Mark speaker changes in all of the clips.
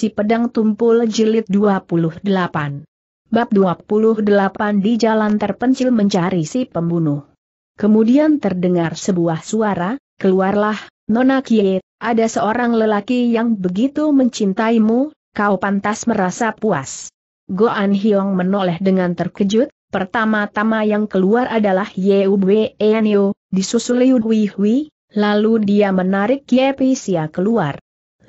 Speaker 1: Si Pedang Tumpul Jilid 28 Bab 28 di jalan terpencil mencari si pembunuh. Kemudian terdengar sebuah suara, keluarlah, Nona Kie, ada seorang lelaki yang begitu mencintaimu, kau pantas merasa puas. Goan Hyong menoleh dengan terkejut, pertama-tama yang keluar adalah Yeubwe Enyo, disusul Liu Hui Hui, lalu dia menarik Ye Pisia keluar.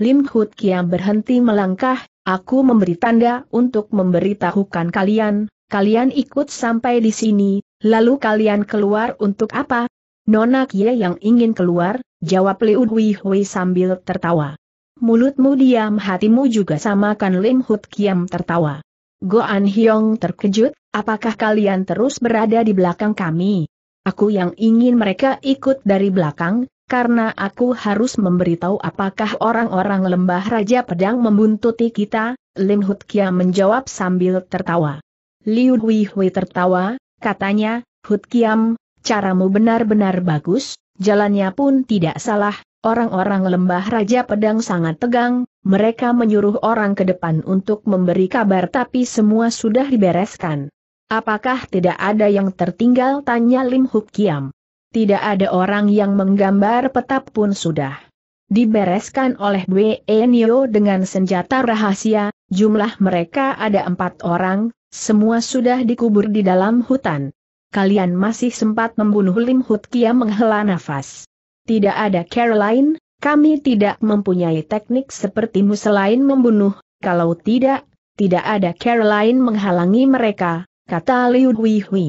Speaker 1: Lim Hut Kiam berhenti melangkah, aku memberi tanda untuk memberitahukan kalian, kalian ikut sampai di sini, lalu kalian keluar untuk apa? Nona Kie yang ingin keluar, jawab Liu Hui Hui sambil tertawa. Mulutmu diam hatimu juga samakan Lim Hut Kiam tertawa. Go An Hyong terkejut, apakah kalian terus berada di belakang kami? Aku yang ingin mereka ikut dari belakang, karena aku harus memberitahu apakah orang-orang lembah Raja Pedang membuntuti kita, Lim Hut menjawab sambil tertawa. Liu Hui Hui tertawa, katanya, Hut Kiam, caramu benar-benar bagus, jalannya pun tidak salah, Orang-orang lembah Raja Pedang sangat tegang, mereka menyuruh orang ke depan untuk memberi kabar tapi semua sudah dibereskan. Apakah tidak ada yang tertinggal tanya Lim Hukiam. Kiam tidak ada orang yang menggambar peta pun sudah dibereskan oleh Buenio dengan senjata rahasia, jumlah mereka ada empat orang, semua sudah dikubur di dalam hutan. Kalian masih sempat membunuh Lim Hut Kia menghela nafas. Tidak ada Caroline, kami tidak mempunyai teknik seperti sepertimu selain membunuh, kalau tidak, tidak ada Caroline menghalangi mereka, kata Liu Hui Hui.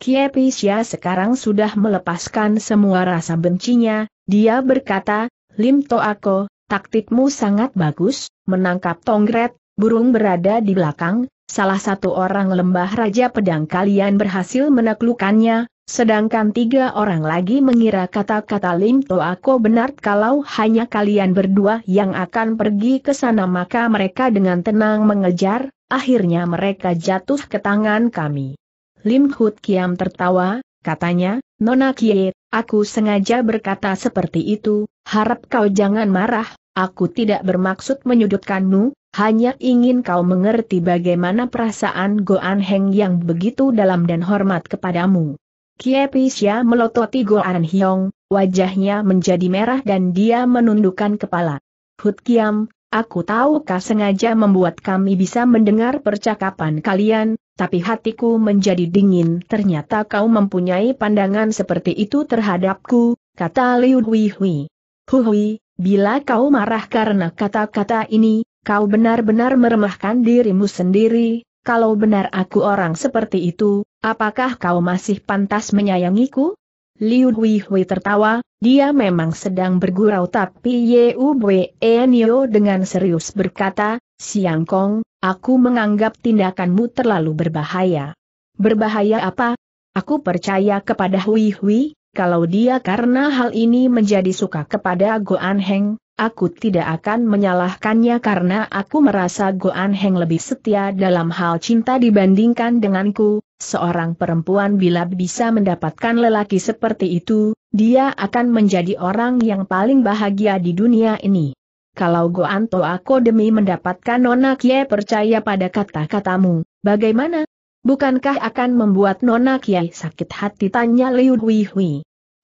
Speaker 1: Kiepisya sekarang sudah melepaskan semua rasa bencinya, dia berkata, Lim Toako, taktikmu sangat bagus, menangkap tongret, burung berada di belakang, salah satu orang lembah Raja Pedang kalian berhasil menaklukkannya, sedangkan tiga orang lagi mengira kata-kata Lim Toako benar kalau hanya kalian berdua yang akan pergi ke sana maka mereka dengan tenang mengejar, akhirnya mereka jatuh ke tangan kami. Lim Hut Kiam tertawa, katanya, Nona Kie, aku sengaja berkata seperti itu, harap kau jangan marah, aku tidak bermaksud menyudutkanmu, hanya ingin kau mengerti bagaimana perasaan Goan Heng yang begitu dalam dan hormat kepadamu. Kie Pisya melototi Goan Hyong, wajahnya menjadi merah dan dia menundukkan kepala. Hut Kiam, aku tahu kau sengaja membuat kami bisa mendengar percakapan kalian, tapi hatiku menjadi dingin. Ternyata kau mempunyai pandangan seperti itu terhadapku, kata Liu Huihui. Hui. bila kau marah karena kata-kata ini, kau benar-benar meremahkan dirimu sendiri. Kalau benar aku orang seperti itu, apakah kau masih pantas menyayangiku? Liu Huihui tertawa, dia memang sedang bergurau tapi Yeu Bwe Enyo dengan serius berkata, Siang Kong, Aku menganggap tindakanmu terlalu berbahaya. Berbahaya apa? Aku percaya kepada Hui Hui, kalau dia karena hal ini menjadi suka kepada Goan Heng, aku tidak akan menyalahkannya karena aku merasa Goan Heng lebih setia dalam hal cinta dibandingkan denganku. Seorang perempuan bila bisa mendapatkan lelaki seperti itu, dia akan menjadi orang yang paling bahagia di dunia ini. Kalau Anto aku demi mendapatkan Nona Kie percaya pada kata-katamu, bagaimana? Bukankah akan membuat Nona Kie sakit hati tanya Liu Hui Hui?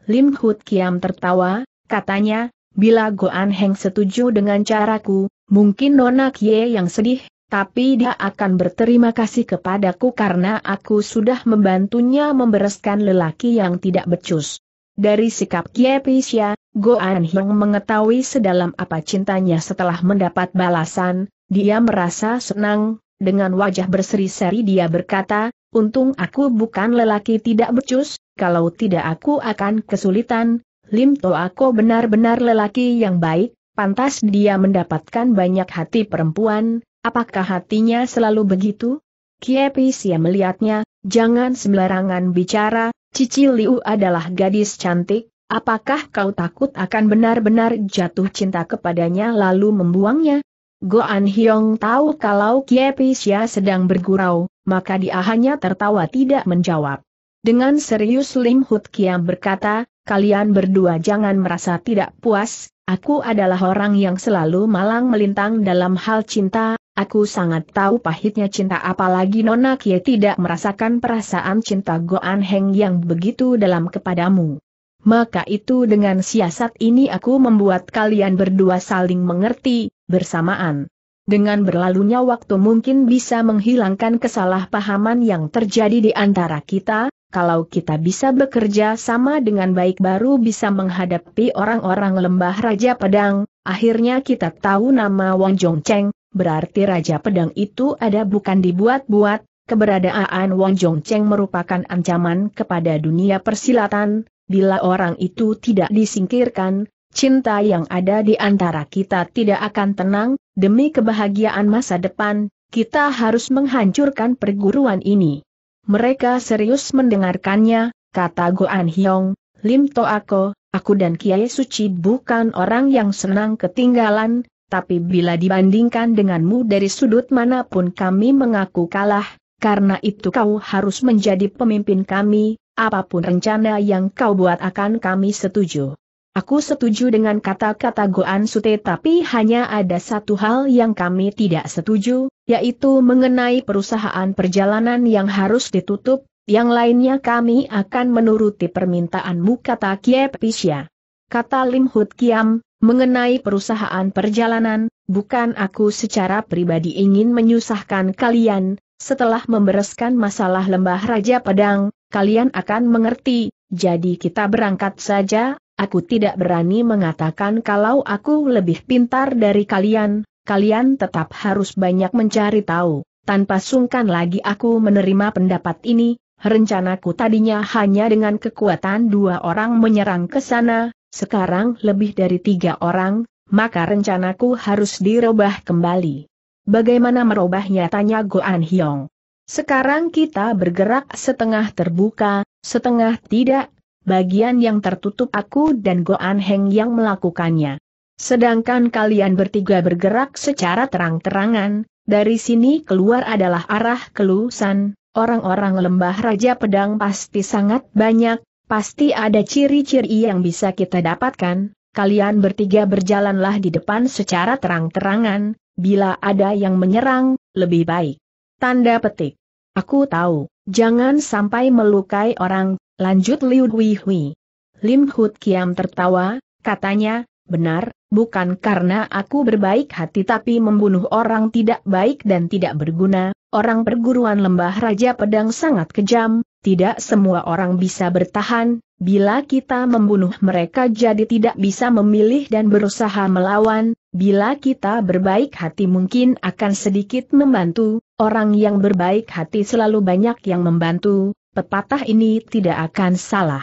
Speaker 1: Lim Hut Kiam tertawa, katanya, bila Goan Heng setuju dengan caraku, mungkin Nona Kie yang sedih, tapi dia akan berterima kasih kepadaku karena aku sudah membantunya membereskan lelaki yang tidak becus. Dari sikap Kie Pisya, An Hyung mengetahui sedalam apa cintanya setelah mendapat balasan, dia merasa senang, dengan wajah berseri-seri dia berkata, untung aku bukan lelaki tidak becus, kalau tidak aku akan kesulitan, Lim To Ako benar-benar lelaki yang baik, pantas dia mendapatkan banyak hati perempuan, apakah hatinya selalu begitu? Kiepi Sia melihatnya, jangan sembarangan bicara, Cici Liu adalah gadis cantik, Apakah kau takut akan benar-benar jatuh cinta kepadanya lalu membuangnya? Goan Hyong tahu kalau Kiepisya sedang bergurau, maka dia hanya tertawa tidak menjawab. Dengan serius Lim Hut Kiam berkata, kalian berdua jangan merasa tidak puas, aku adalah orang yang selalu malang melintang dalam hal cinta, aku sangat tahu pahitnya cinta apalagi Nona Kie tidak merasakan perasaan cinta Goan Heng yang begitu dalam kepadamu maka itu dengan siasat ini aku membuat kalian berdua saling mengerti, bersamaan. Dengan berlalunya waktu mungkin bisa menghilangkan kesalahpahaman yang terjadi di antara kita, kalau kita bisa bekerja sama dengan baik baru bisa menghadapi orang-orang lembah Raja Pedang, akhirnya kita tahu nama Wang Cheng, berarti Raja Pedang itu ada bukan dibuat-buat, keberadaan Wang Cheng merupakan ancaman kepada dunia persilatan, bila orang itu tidak disingkirkan, cinta yang ada di antara kita tidak akan tenang, demi kebahagiaan masa depan, kita harus menghancurkan perguruan ini. Mereka serius mendengarkannya, kata Goan Hyong, Lim Toako, aku dan Kiai Suci bukan orang yang senang ketinggalan, tapi bila dibandingkan denganmu dari sudut manapun kami mengaku kalah, karena itu kau harus menjadi pemimpin kami, apapun rencana yang kau buat akan kami setuju. Aku setuju dengan kata-kata Goan Sute tapi hanya ada satu hal yang kami tidak setuju, yaitu mengenai perusahaan perjalanan yang harus ditutup, yang lainnya kami akan menuruti permintaanmu kata Kiep Pisya. Kata Lim Hut Kiam, mengenai perusahaan perjalanan, bukan aku secara pribadi ingin menyusahkan kalian, setelah membereskan masalah lembah Raja Pedang, kalian akan mengerti, jadi kita berangkat saja, aku tidak berani mengatakan kalau aku lebih pintar dari kalian, kalian tetap harus banyak mencari tahu. Tanpa sungkan lagi aku menerima pendapat ini, rencanaku tadinya hanya dengan kekuatan dua orang menyerang ke sana, sekarang lebih dari tiga orang, maka rencanaku harus dirubah kembali. Bagaimana merubahnya tanya Goan Hyong. Sekarang kita bergerak setengah terbuka, setengah tidak, bagian yang tertutup aku dan Goan Heng yang melakukannya. Sedangkan kalian bertiga bergerak secara terang-terangan, dari sini keluar adalah arah kelusan, orang-orang lembah Raja Pedang pasti sangat banyak, pasti ada ciri-ciri yang bisa kita dapatkan, kalian bertiga berjalanlah di depan secara terang-terangan, bila ada yang menyerang, lebih baik. Tanda petik. Aku tahu, jangan sampai melukai orang, lanjut Liu Hui Hui. Lim Hut Kiam tertawa, katanya, benar, bukan karena aku berbaik hati tapi membunuh orang tidak baik dan tidak berguna, orang perguruan lembah Raja Pedang sangat kejam, tidak semua orang bisa bertahan, bila kita membunuh mereka jadi tidak bisa memilih dan berusaha melawan, bila kita berbaik hati mungkin akan sedikit membantu, Orang yang berbaik hati selalu banyak yang membantu, pepatah ini tidak akan salah.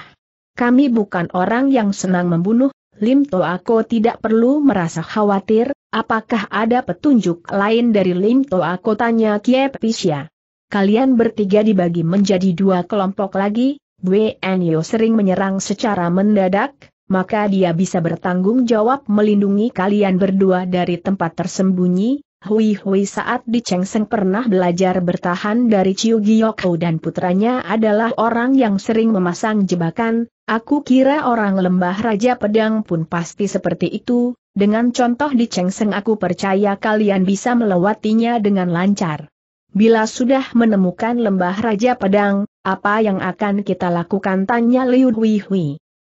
Speaker 1: Kami bukan orang yang senang membunuh, Lim To Ako tidak perlu merasa khawatir, apakah ada petunjuk lain dari Lim To Ako tanya Kie Pisya. Kalian bertiga dibagi menjadi dua kelompok lagi, Bue sering menyerang secara mendadak, maka dia bisa bertanggung jawab melindungi kalian berdua dari tempat tersembunyi, Hui Hui saat di Chengseng pernah belajar bertahan dari Chiu Giyoko dan putranya adalah orang yang sering memasang jebakan, aku kira orang lembah Raja Pedang pun pasti seperti itu, dengan contoh di Chengseng aku percaya kalian bisa melewatinya dengan lancar. Bila sudah menemukan lembah Raja Pedang, apa yang akan kita lakukan tanya Liu Hui Hui.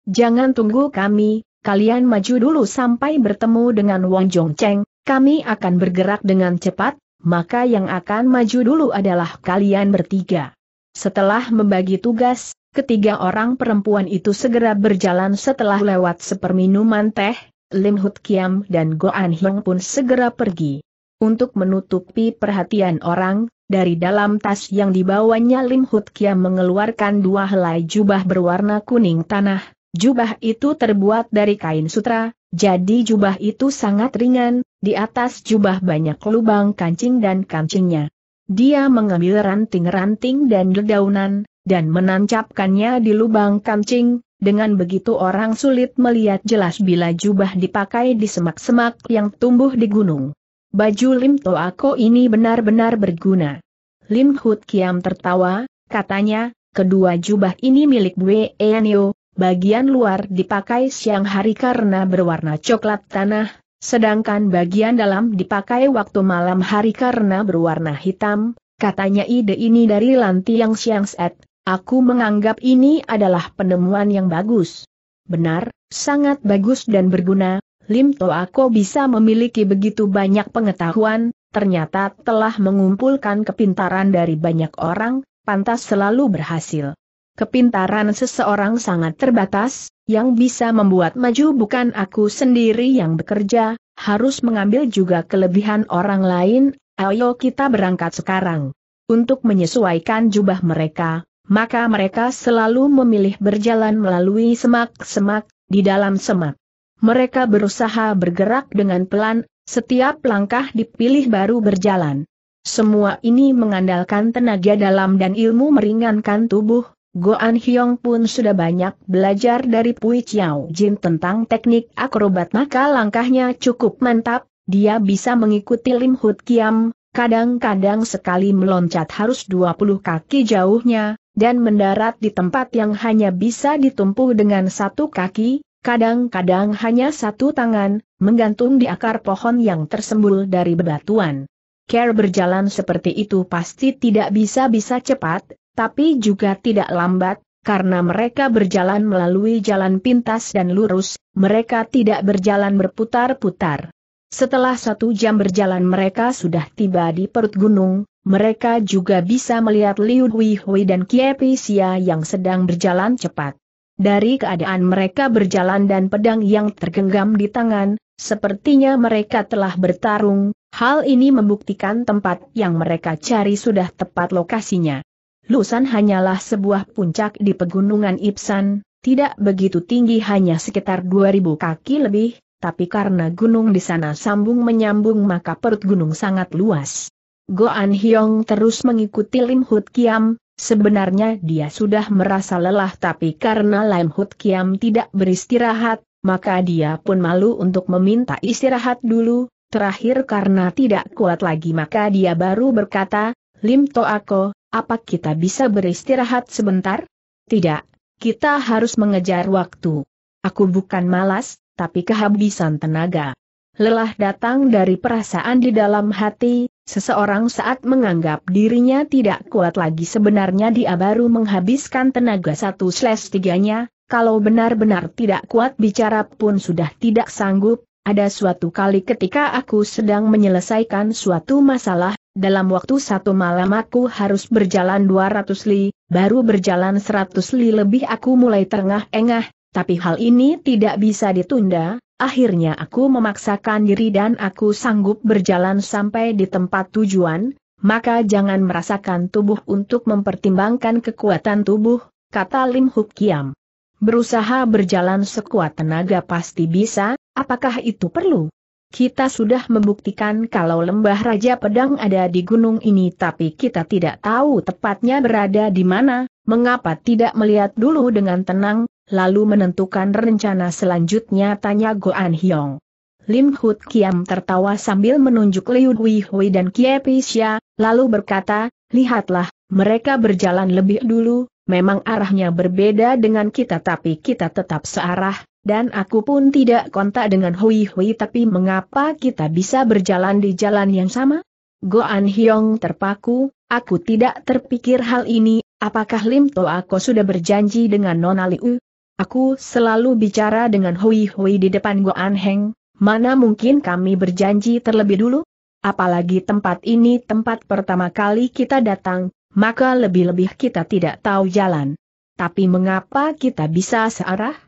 Speaker 1: Jangan tunggu kami, kalian maju dulu sampai bertemu dengan Wang Jong Cheng, kami akan bergerak dengan cepat, maka yang akan maju dulu adalah kalian bertiga. Setelah membagi tugas, ketiga orang perempuan itu segera berjalan setelah lewat seperminuman teh, Lim Hut Kiam dan Go An Hyung pun segera pergi. Untuk menutupi perhatian orang, dari dalam tas yang dibawanya Lim Hut Kiam mengeluarkan dua helai jubah berwarna kuning tanah. Jubah itu terbuat dari kain sutra, jadi jubah itu sangat ringan, di atas jubah banyak lubang kancing dan kancingnya. Dia mengambil ranting-ranting dan dedaunan, dan menancapkannya di lubang kancing, dengan begitu orang sulit melihat jelas bila jubah dipakai di semak-semak yang tumbuh di gunung. Baju Lim Toako ini benar-benar berguna. Lim Hut Kiam tertawa, katanya, kedua jubah ini milik Bue Enyo, bagian luar dipakai siang hari karena berwarna coklat tanah, Sedangkan bagian dalam dipakai waktu malam hari karena berwarna hitam, katanya ide ini dari Yang Siang Set, aku menganggap ini adalah penemuan yang bagus. Benar, sangat bagus dan berguna, Lim Toako bisa memiliki begitu banyak pengetahuan, ternyata telah mengumpulkan kepintaran dari banyak orang, pantas selalu berhasil. Kepintaran seseorang sangat terbatas, yang bisa membuat maju bukan aku sendiri yang bekerja, harus mengambil juga kelebihan orang lain, ayo kita berangkat sekarang. Untuk menyesuaikan jubah mereka, maka mereka selalu memilih berjalan melalui semak-semak, di dalam semak. Mereka berusaha bergerak dengan pelan, setiap langkah dipilih baru berjalan. Semua ini mengandalkan tenaga dalam dan ilmu meringankan tubuh, Goan Hyong pun sudah banyak belajar dari Pui Chiao Jin tentang teknik akrobat maka langkahnya cukup mantap, dia bisa mengikuti Lim Hut Kiam, kadang-kadang sekali meloncat harus 20 kaki jauhnya, dan mendarat di tempat yang hanya bisa ditumpu dengan satu kaki, kadang-kadang hanya satu tangan, menggantung di akar pohon yang tersembul dari bebatuan. Ker berjalan seperti itu pasti tidak bisa-bisa cepat, tapi juga tidak lambat, karena mereka berjalan melalui jalan pintas dan lurus, mereka tidak berjalan berputar-putar. Setelah satu jam berjalan mereka sudah tiba di perut gunung, mereka juga bisa melihat Liu Hui Hui dan Kiepisia yang sedang berjalan cepat. Dari keadaan mereka berjalan dan pedang yang tergenggam di tangan, sepertinya mereka telah bertarung, Hal ini membuktikan tempat yang mereka cari sudah tepat lokasinya. Lusan hanyalah sebuah puncak di pegunungan Ipsan, tidak begitu tinggi hanya sekitar 2000 kaki lebih, tapi karena gunung di sana sambung menyambung maka perut gunung sangat luas. Go An Hyong terus mengikuti Lim Hut Kiam, sebenarnya dia sudah merasa lelah tapi karena Lim Hut Kiam tidak beristirahat, maka dia pun malu untuk meminta istirahat dulu, Terakhir karena tidak kuat lagi maka dia baru berkata, Lim Toako, apa kita bisa beristirahat sebentar? Tidak, kita harus mengejar waktu. Aku bukan malas, tapi kehabisan tenaga. Lelah datang dari perasaan di dalam hati, seseorang saat menganggap dirinya tidak kuat lagi sebenarnya dia baru menghabiskan tenaga satu slash tiganya, kalau benar-benar tidak kuat bicara pun sudah tidak sanggup, ada suatu kali ketika aku sedang menyelesaikan suatu masalah, dalam waktu satu malam aku harus berjalan 200 li, baru berjalan 100 li lebih aku mulai terengah-engah, tapi hal ini tidak bisa ditunda, akhirnya aku memaksakan diri dan aku sanggup berjalan sampai di tempat tujuan, maka jangan merasakan tubuh untuk mempertimbangkan kekuatan tubuh, kata Lim Huk Kiam. Berusaha berjalan sekuat tenaga pasti bisa, Apakah itu perlu? Kita sudah membuktikan kalau lembah Raja Pedang ada di gunung ini tapi kita tidak tahu tepatnya berada di mana, mengapa tidak melihat dulu dengan tenang, lalu menentukan rencana selanjutnya tanya Goan Hyong. Lim Hut Kiam tertawa sambil menunjuk Liu Hui Hui dan Kie Pisha, lalu berkata, lihatlah, mereka berjalan lebih dulu, memang arahnya berbeda dengan kita tapi kita tetap searah, dan aku pun tidak kontak dengan Hui Hui tapi mengapa kita bisa berjalan di jalan yang sama? Goan Hyong terpaku, aku tidak terpikir hal ini, apakah Lim To aku sudah berjanji dengan Nona Liu? Aku selalu bicara dengan Hui Hui di depan Goan Heng, mana mungkin kami berjanji terlebih dulu? Apalagi tempat ini tempat pertama kali kita datang, maka lebih-lebih kita tidak tahu jalan. Tapi mengapa kita bisa searah?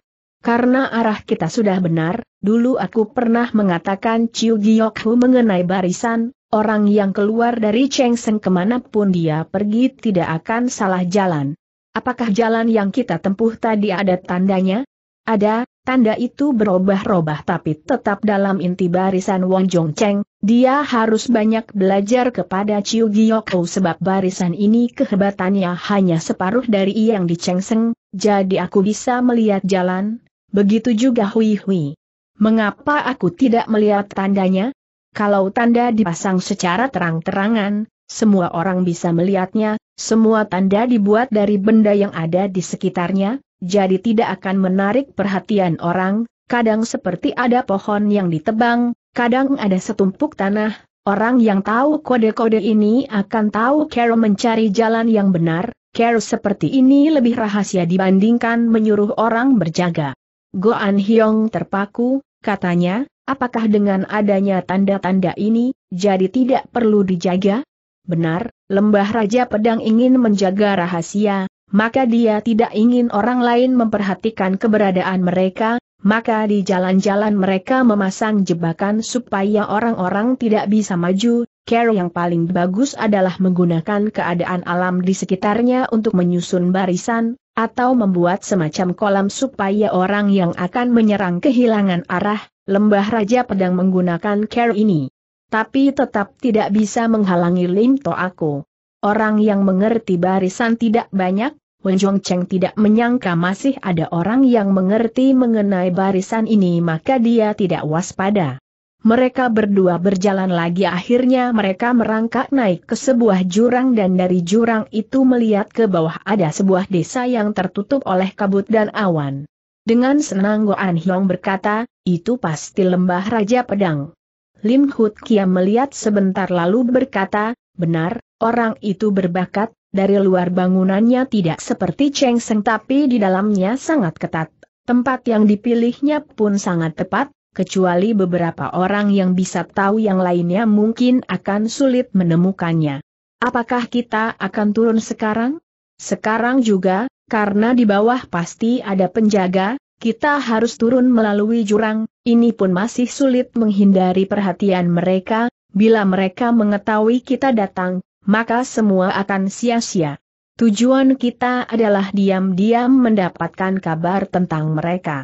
Speaker 1: Karena arah kita sudah benar, dulu aku pernah mengatakan Chiu Giok mengenai barisan, orang yang keluar dari Cheng Seng kemanapun dia pergi tidak akan salah jalan. Apakah jalan yang kita tempuh tadi ada tandanya? Ada, tanda itu berubah-ubah tapi tetap dalam inti barisan Wong Jong Cheng, dia harus banyak belajar kepada Chiu Giok sebab barisan ini kehebatannya hanya separuh dari yang di Cheng Seng, jadi aku bisa melihat jalan, Begitu juga Hui Hui. Mengapa aku tidak melihat tandanya? Kalau tanda dipasang secara terang-terangan, semua orang bisa melihatnya, semua tanda dibuat dari benda yang ada di sekitarnya, jadi tidak akan menarik perhatian orang, kadang seperti ada pohon yang ditebang, kadang ada setumpuk tanah, orang yang tahu kode-kode ini akan tahu cara mencari jalan yang benar, cara seperti ini lebih rahasia dibandingkan menyuruh orang berjaga. Goan Hyong terpaku, katanya, apakah dengan adanya tanda-tanda ini, jadi tidak perlu dijaga? Benar, lembah Raja Pedang ingin menjaga rahasia, maka dia tidak ingin orang lain memperhatikan keberadaan mereka, maka di jalan-jalan mereka memasang jebakan supaya orang-orang tidak bisa maju, Care yang paling bagus adalah menggunakan keadaan alam di sekitarnya untuk menyusun barisan, atau membuat semacam kolam supaya orang yang akan menyerang kehilangan arah, lembah Raja Pedang menggunakan care ini. Tapi tetap tidak bisa menghalangi Lim To aku. Orang yang mengerti barisan tidak banyak, Wen Zhong Cheng tidak menyangka masih ada orang yang mengerti mengenai barisan ini maka dia tidak waspada. Mereka berdua berjalan lagi akhirnya mereka merangkak naik ke sebuah jurang dan dari jurang itu melihat ke bawah ada sebuah desa yang tertutup oleh kabut dan awan. Dengan senang Goan Hyong berkata, itu pasti lembah Raja Pedang. Lim Hut Kia melihat sebentar lalu berkata, benar, orang itu berbakat, dari luar bangunannya tidak seperti Cheng Seng tapi di dalamnya sangat ketat. Tempat yang dipilihnya pun sangat tepat, kecuali beberapa orang yang bisa tahu yang lainnya mungkin akan sulit menemukannya. Apakah kita akan turun sekarang? Sekarang juga, karena di bawah pasti ada penjaga, kita harus turun melalui jurang, ini pun masih sulit menghindari perhatian mereka, bila mereka mengetahui kita datang, maka semua akan sia-sia. Tujuan kita adalah diam-diam mendapatkan kabar tentang mereka.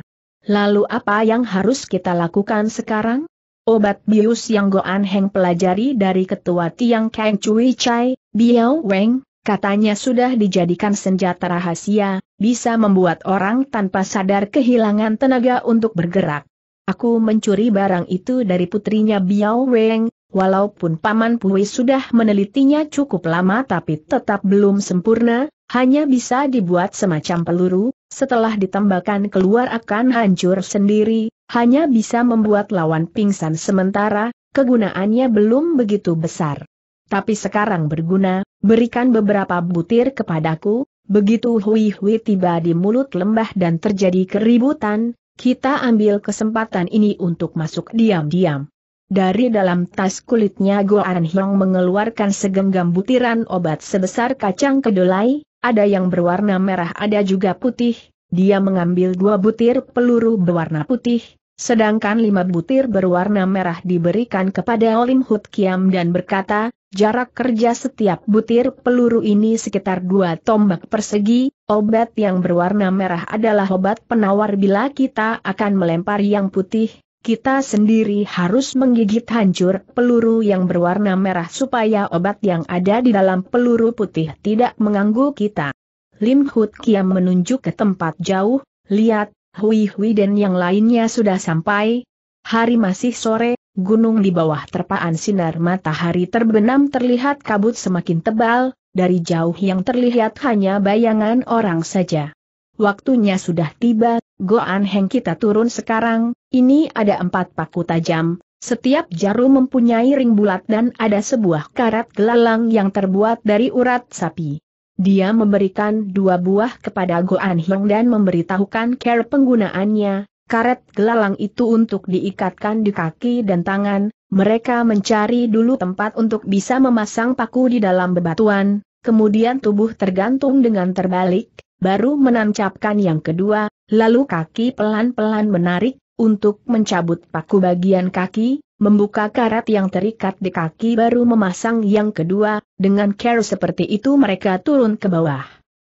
Speaker 1: Lalu apa yang harus kita lakukan sekarang? Obat bius yang Goan Heng pelajari dari ketua Tiang Kang Cui Chai, Biao Weng, katanya sudah dijadikan senjata rahasia, bisa membuat orang tanpa sadar kehilangan tenaga untuk bergerak. Aku mencuri barang itu dari putrinya Biao Weng, walaupun Paman Pui sudah menelitinya cukup lama tapi tetap belum sempurna, hanya bisa dibuat semacam peluru, setelah ditembakkan keluar akan hancur sendiri, hanya bisa membuat lawan pingsan sementara, kegunaannya belum begitu besar. Tapi sekarang berguna, berikan beberapa butir kepadaku, begitu Hui Hui tiba di mulut lembah dan terjadi keributan, kita ambil kesempatan ini untuk masuk diam-diam. Dari dalam tas kulitnya Goan Hiong mengeluarkan segenggam butiran obat sebesar kacang kedelai, ada yang berwarna merah ada juga putih, dia mengambil dua butir peluru berwarna putih, sedangkan lima butir berwarna merah diberikan kepada Olim Hut Kiam dan berkata, jarak kerja setiap butir peluru ini sekitar dua tombak persegi, obat yang berwarna merah adalah obat penawar bila kita akan melempar yang putih, kita sendiri harus menggigit hancur peluru yang berwarna merah supaya obat yang ada di dalam peluru putih tidak mengganggu kita. Lim Hut Kiam menunjuk ke tempat jauh, lihat, Hui Hui dan yang lainnya sudah sampai. Hari masih sore, gunung di bawah terpaan sinar matahari terbenam terlihat kabut semakin tebal, dari jauh yang terlihat hanya bayangan orang saja waktunya sudah tiba, Goan Heng kita turun sekarang, ini ada empat paku tajam, setiap jarum mempunyai ring bulat dan ada sebuah karat gelalang yang terbuat dari urat sapi. Dia memberikan dua buah kepada Goan Heng dan memberitahukan care penggunaannya, karet gelalang itu untuk diikatkan di kaki dan tangan, mereka mencari dulu tempat untuk bisa memasang paku di dalam bebatuan, kemudian tubuh tergantung dengan terbalik, baru menancapkan yang kedua, lalu kaki pelan-pelan menarik, untuk mencabut paku bagian kaki, membuka karat yang terikat di kaki baru memasang yang kedua, dengan care seperti itu mereka turun ke bawah.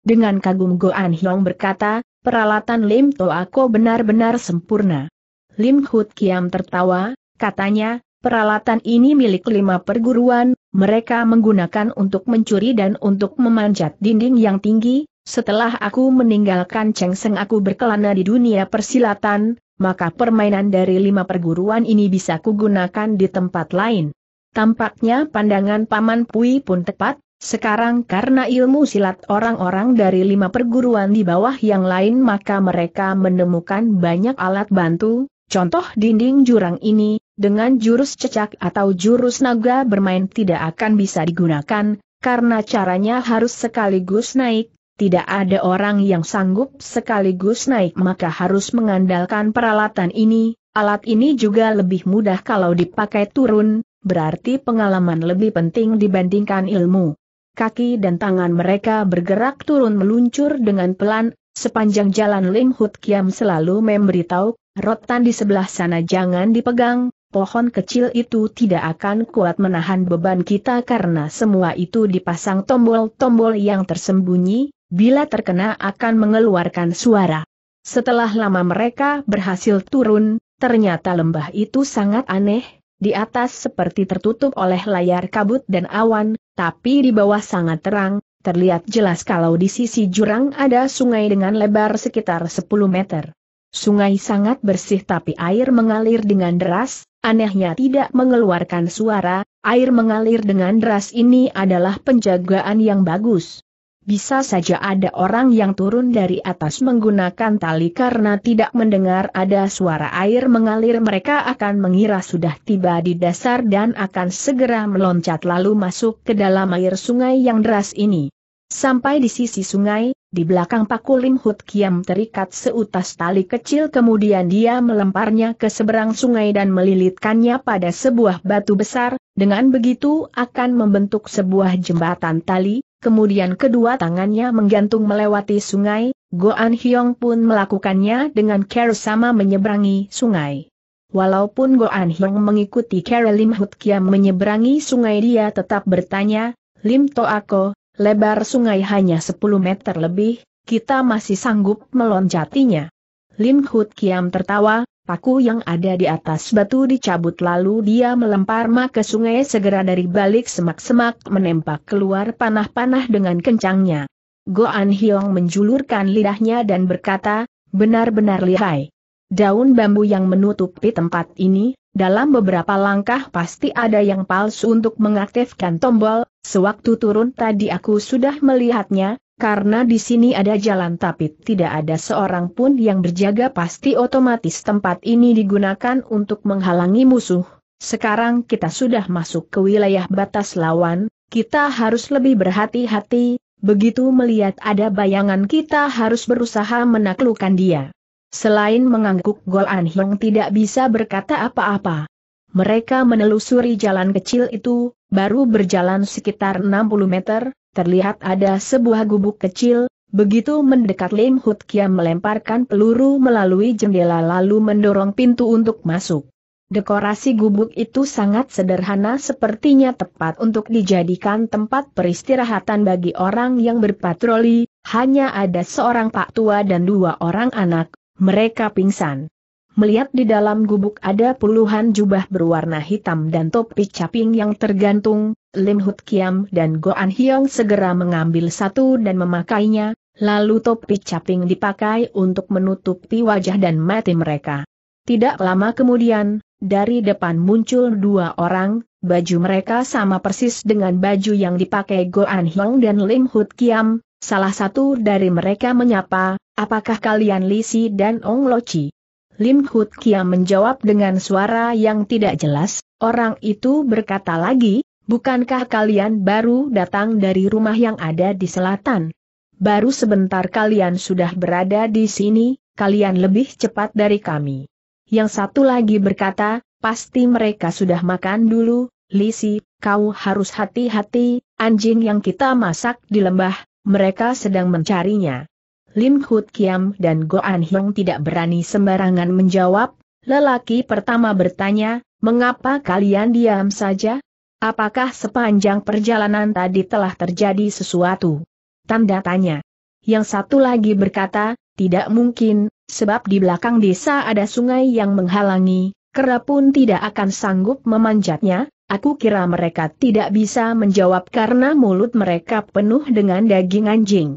Speaker 1: Dengan kagum Goan Hyong berkata, peralatan Lim To Ako benar-benar sempurna. Lim Hut Kiam tertawa, katanya, peralatan ini milik lima perguruan, mereka menggunakan untuk mencuri dan untuk memanjat dinding yang tinggi, setelah aku meninggalkan Chengseng aku berkelana di dunia persilatan, maka permainan dari lima perguruan ini bisa kugunakan di tempat lain. Tampaknya pandangan Paman Pui pun tepat, sekarang karena ilmu silat orang-orang dari lima perguruan di bawah yang lain maka mereka menemukan banyak alat bantu, contoh dinding jurang ini, dengan jurus cecak atau jurus naga bermain tidak akan bisa digunakan, karena caranya harus sekaligus naik, tidak ada orang yang sanggup sekaligus naik maka harus mengandalkan peralatan ini, alat ini juga lebih mudah kalau dipakai turun, berarti pengalaman lebih penting dibandingkan ilmu. Kaki dan tangan mereka bergerak turun meluncur dengan pelan, sepanjang jalan Lim Hut Kiam selalu memberitahu, rotan di sebelah sana jangan dipegang, pohon kecil itu tidak akan kuat menahan beban kita karena semua itu dipasang tombol-tombol yang tersembunyi, bila terkena akan mengeluarkan suara. Setelah lama mereka berhasil turun, ternyata lembah itu sangat aneh, di atas seperti tertutup oleh layar kabut dan awan, tapi di bawah sangat terang, terlihat jelas kalau di sisi jurang ada sungai dengan lebar sekitar 10 meter. Sungai sangat bersih tapi air mengalir dengan deras, anehnya tidak mengeluarkan suara, air mengalir dengan deras ini adalah penjagaan yang bagus. Bisa saja ada orang yang turun dari atas menggunakan tali karena tidak mendengar ada suara air mengalir mereka akan mengira sudah tiba di dasar dan akan segera meloncat lalu masuk ke dalam air sungai yang deras ini. Sampai di sisi sungai, di belakang Pakulim Hut Kiam terikat seutas tali kecil kemudian dia melemparnya ke seberang sungai dan melilitkannya pada sebuah batu besar, dengan begitu akan membentuk sebuah jembatan tali, kemudian kedua tangannya menggantung melewati sungai, Goan Hyong pun melakukannya dengan care sama menyeberangi sungai. Walaupun Goan Hyong mengikuti care Lim Hut Kiam menyeberangi sungai dia tetap bertanya, Lim Toako, lebar sungai hanya 10 meter lebih, kita masih sanggup meloncatinya. Lim Hut Kiam tertawa, Paku yang ada di atas batu dicabut lalu dia melempar mak ke sungai segera dari balik semak-semak menempak keluar panah-panah dengan kencangnya. Goan Hiong menjulurkan lidahnya dan berkata, benar-benar lihai. Daun bambu yang menutupi tempat ini, dalam beberapa langkah pasti ada yang palsu untuk mengaktifkan tombol, sewaktu turun tadi aku sudah melihatnya, karena di sini ada jalan tapi tidak ada seorang pun yang berjaga pasti otomatis tempat ini digunakan untuk menghalangi musuh. Sekarang kita sudah masuk ke wilayah batas lawan, kita harus lebih berhati-hati, begitu melihat ada bayangan kita harus berusaha menaklukkan dia. Selain mengangguk Gol An Hyong tidak bisa berkata apa-apa. Mereka menelusuri jalan kecil itu, baru berjalan sekitar 60 meter, terlihat ada sebuah gubuk kecil, begitu mendekat Lim Hut Kiam melemparkan peluru melalui jendela lalu mendorong pintu untuk masuk. Dekorasi gubuk itu sangat sederhana sepertinya tepat untuk dijadikan tempat peristirahatan bagi orang yang berpatroli, hanya ada seorang pak tua dan dua orang anak, mereka pingsan. Melihat di dalam gubuk ada puluhan jubah berwarna hitam dan topi caping yang tergantung, Lim Hut Kiam dan Goan Hiong segera mengambil satu dan memakainya, lalu topi caping dipakai untuk menutupi wajah dan mati mereka. Tidak lama kemudian, dari depan muncul dua orang, baju mereka sama persis dengan baju yang dipakai Goan Hiong dan Lim Hut Kiam, salah satu dari mereka menyapa, apakah kalian Lisi dan Ong Loci? Lim Hut Kiam menjawab dengan suara yang tidak jelas, orang itu berkata lagi, Bukankah kalian baru datang dari rumah yang ada di selatan? Baru sebentar kalian sudah berada di sini, kalian lebih cepat dari kami. Yang satu lagi berkata, pasti mereka sudah makan dulu, Lisi, kau harus hati-hati, anjing yang kita masak di lembah, mereka sedang mencarinya. Lim Hut Kiam dan Goan Hyung tidak berani sembarangan menjawab, lelaki pertama bertanya, mengapa kalian diam saja? Apakah sepanjang perjalanan tadi telah terjadi sesuatu? Tanda tanya. Yang satu lagi berkata, tidak mungkin, sebab di belakang desa ada sungai yang menghalangi, kera pun tidak akan sanggup memanjatnya, aku kira mereka tidak bisa menjawab karena mulut mereka penuh dengan daging anjing.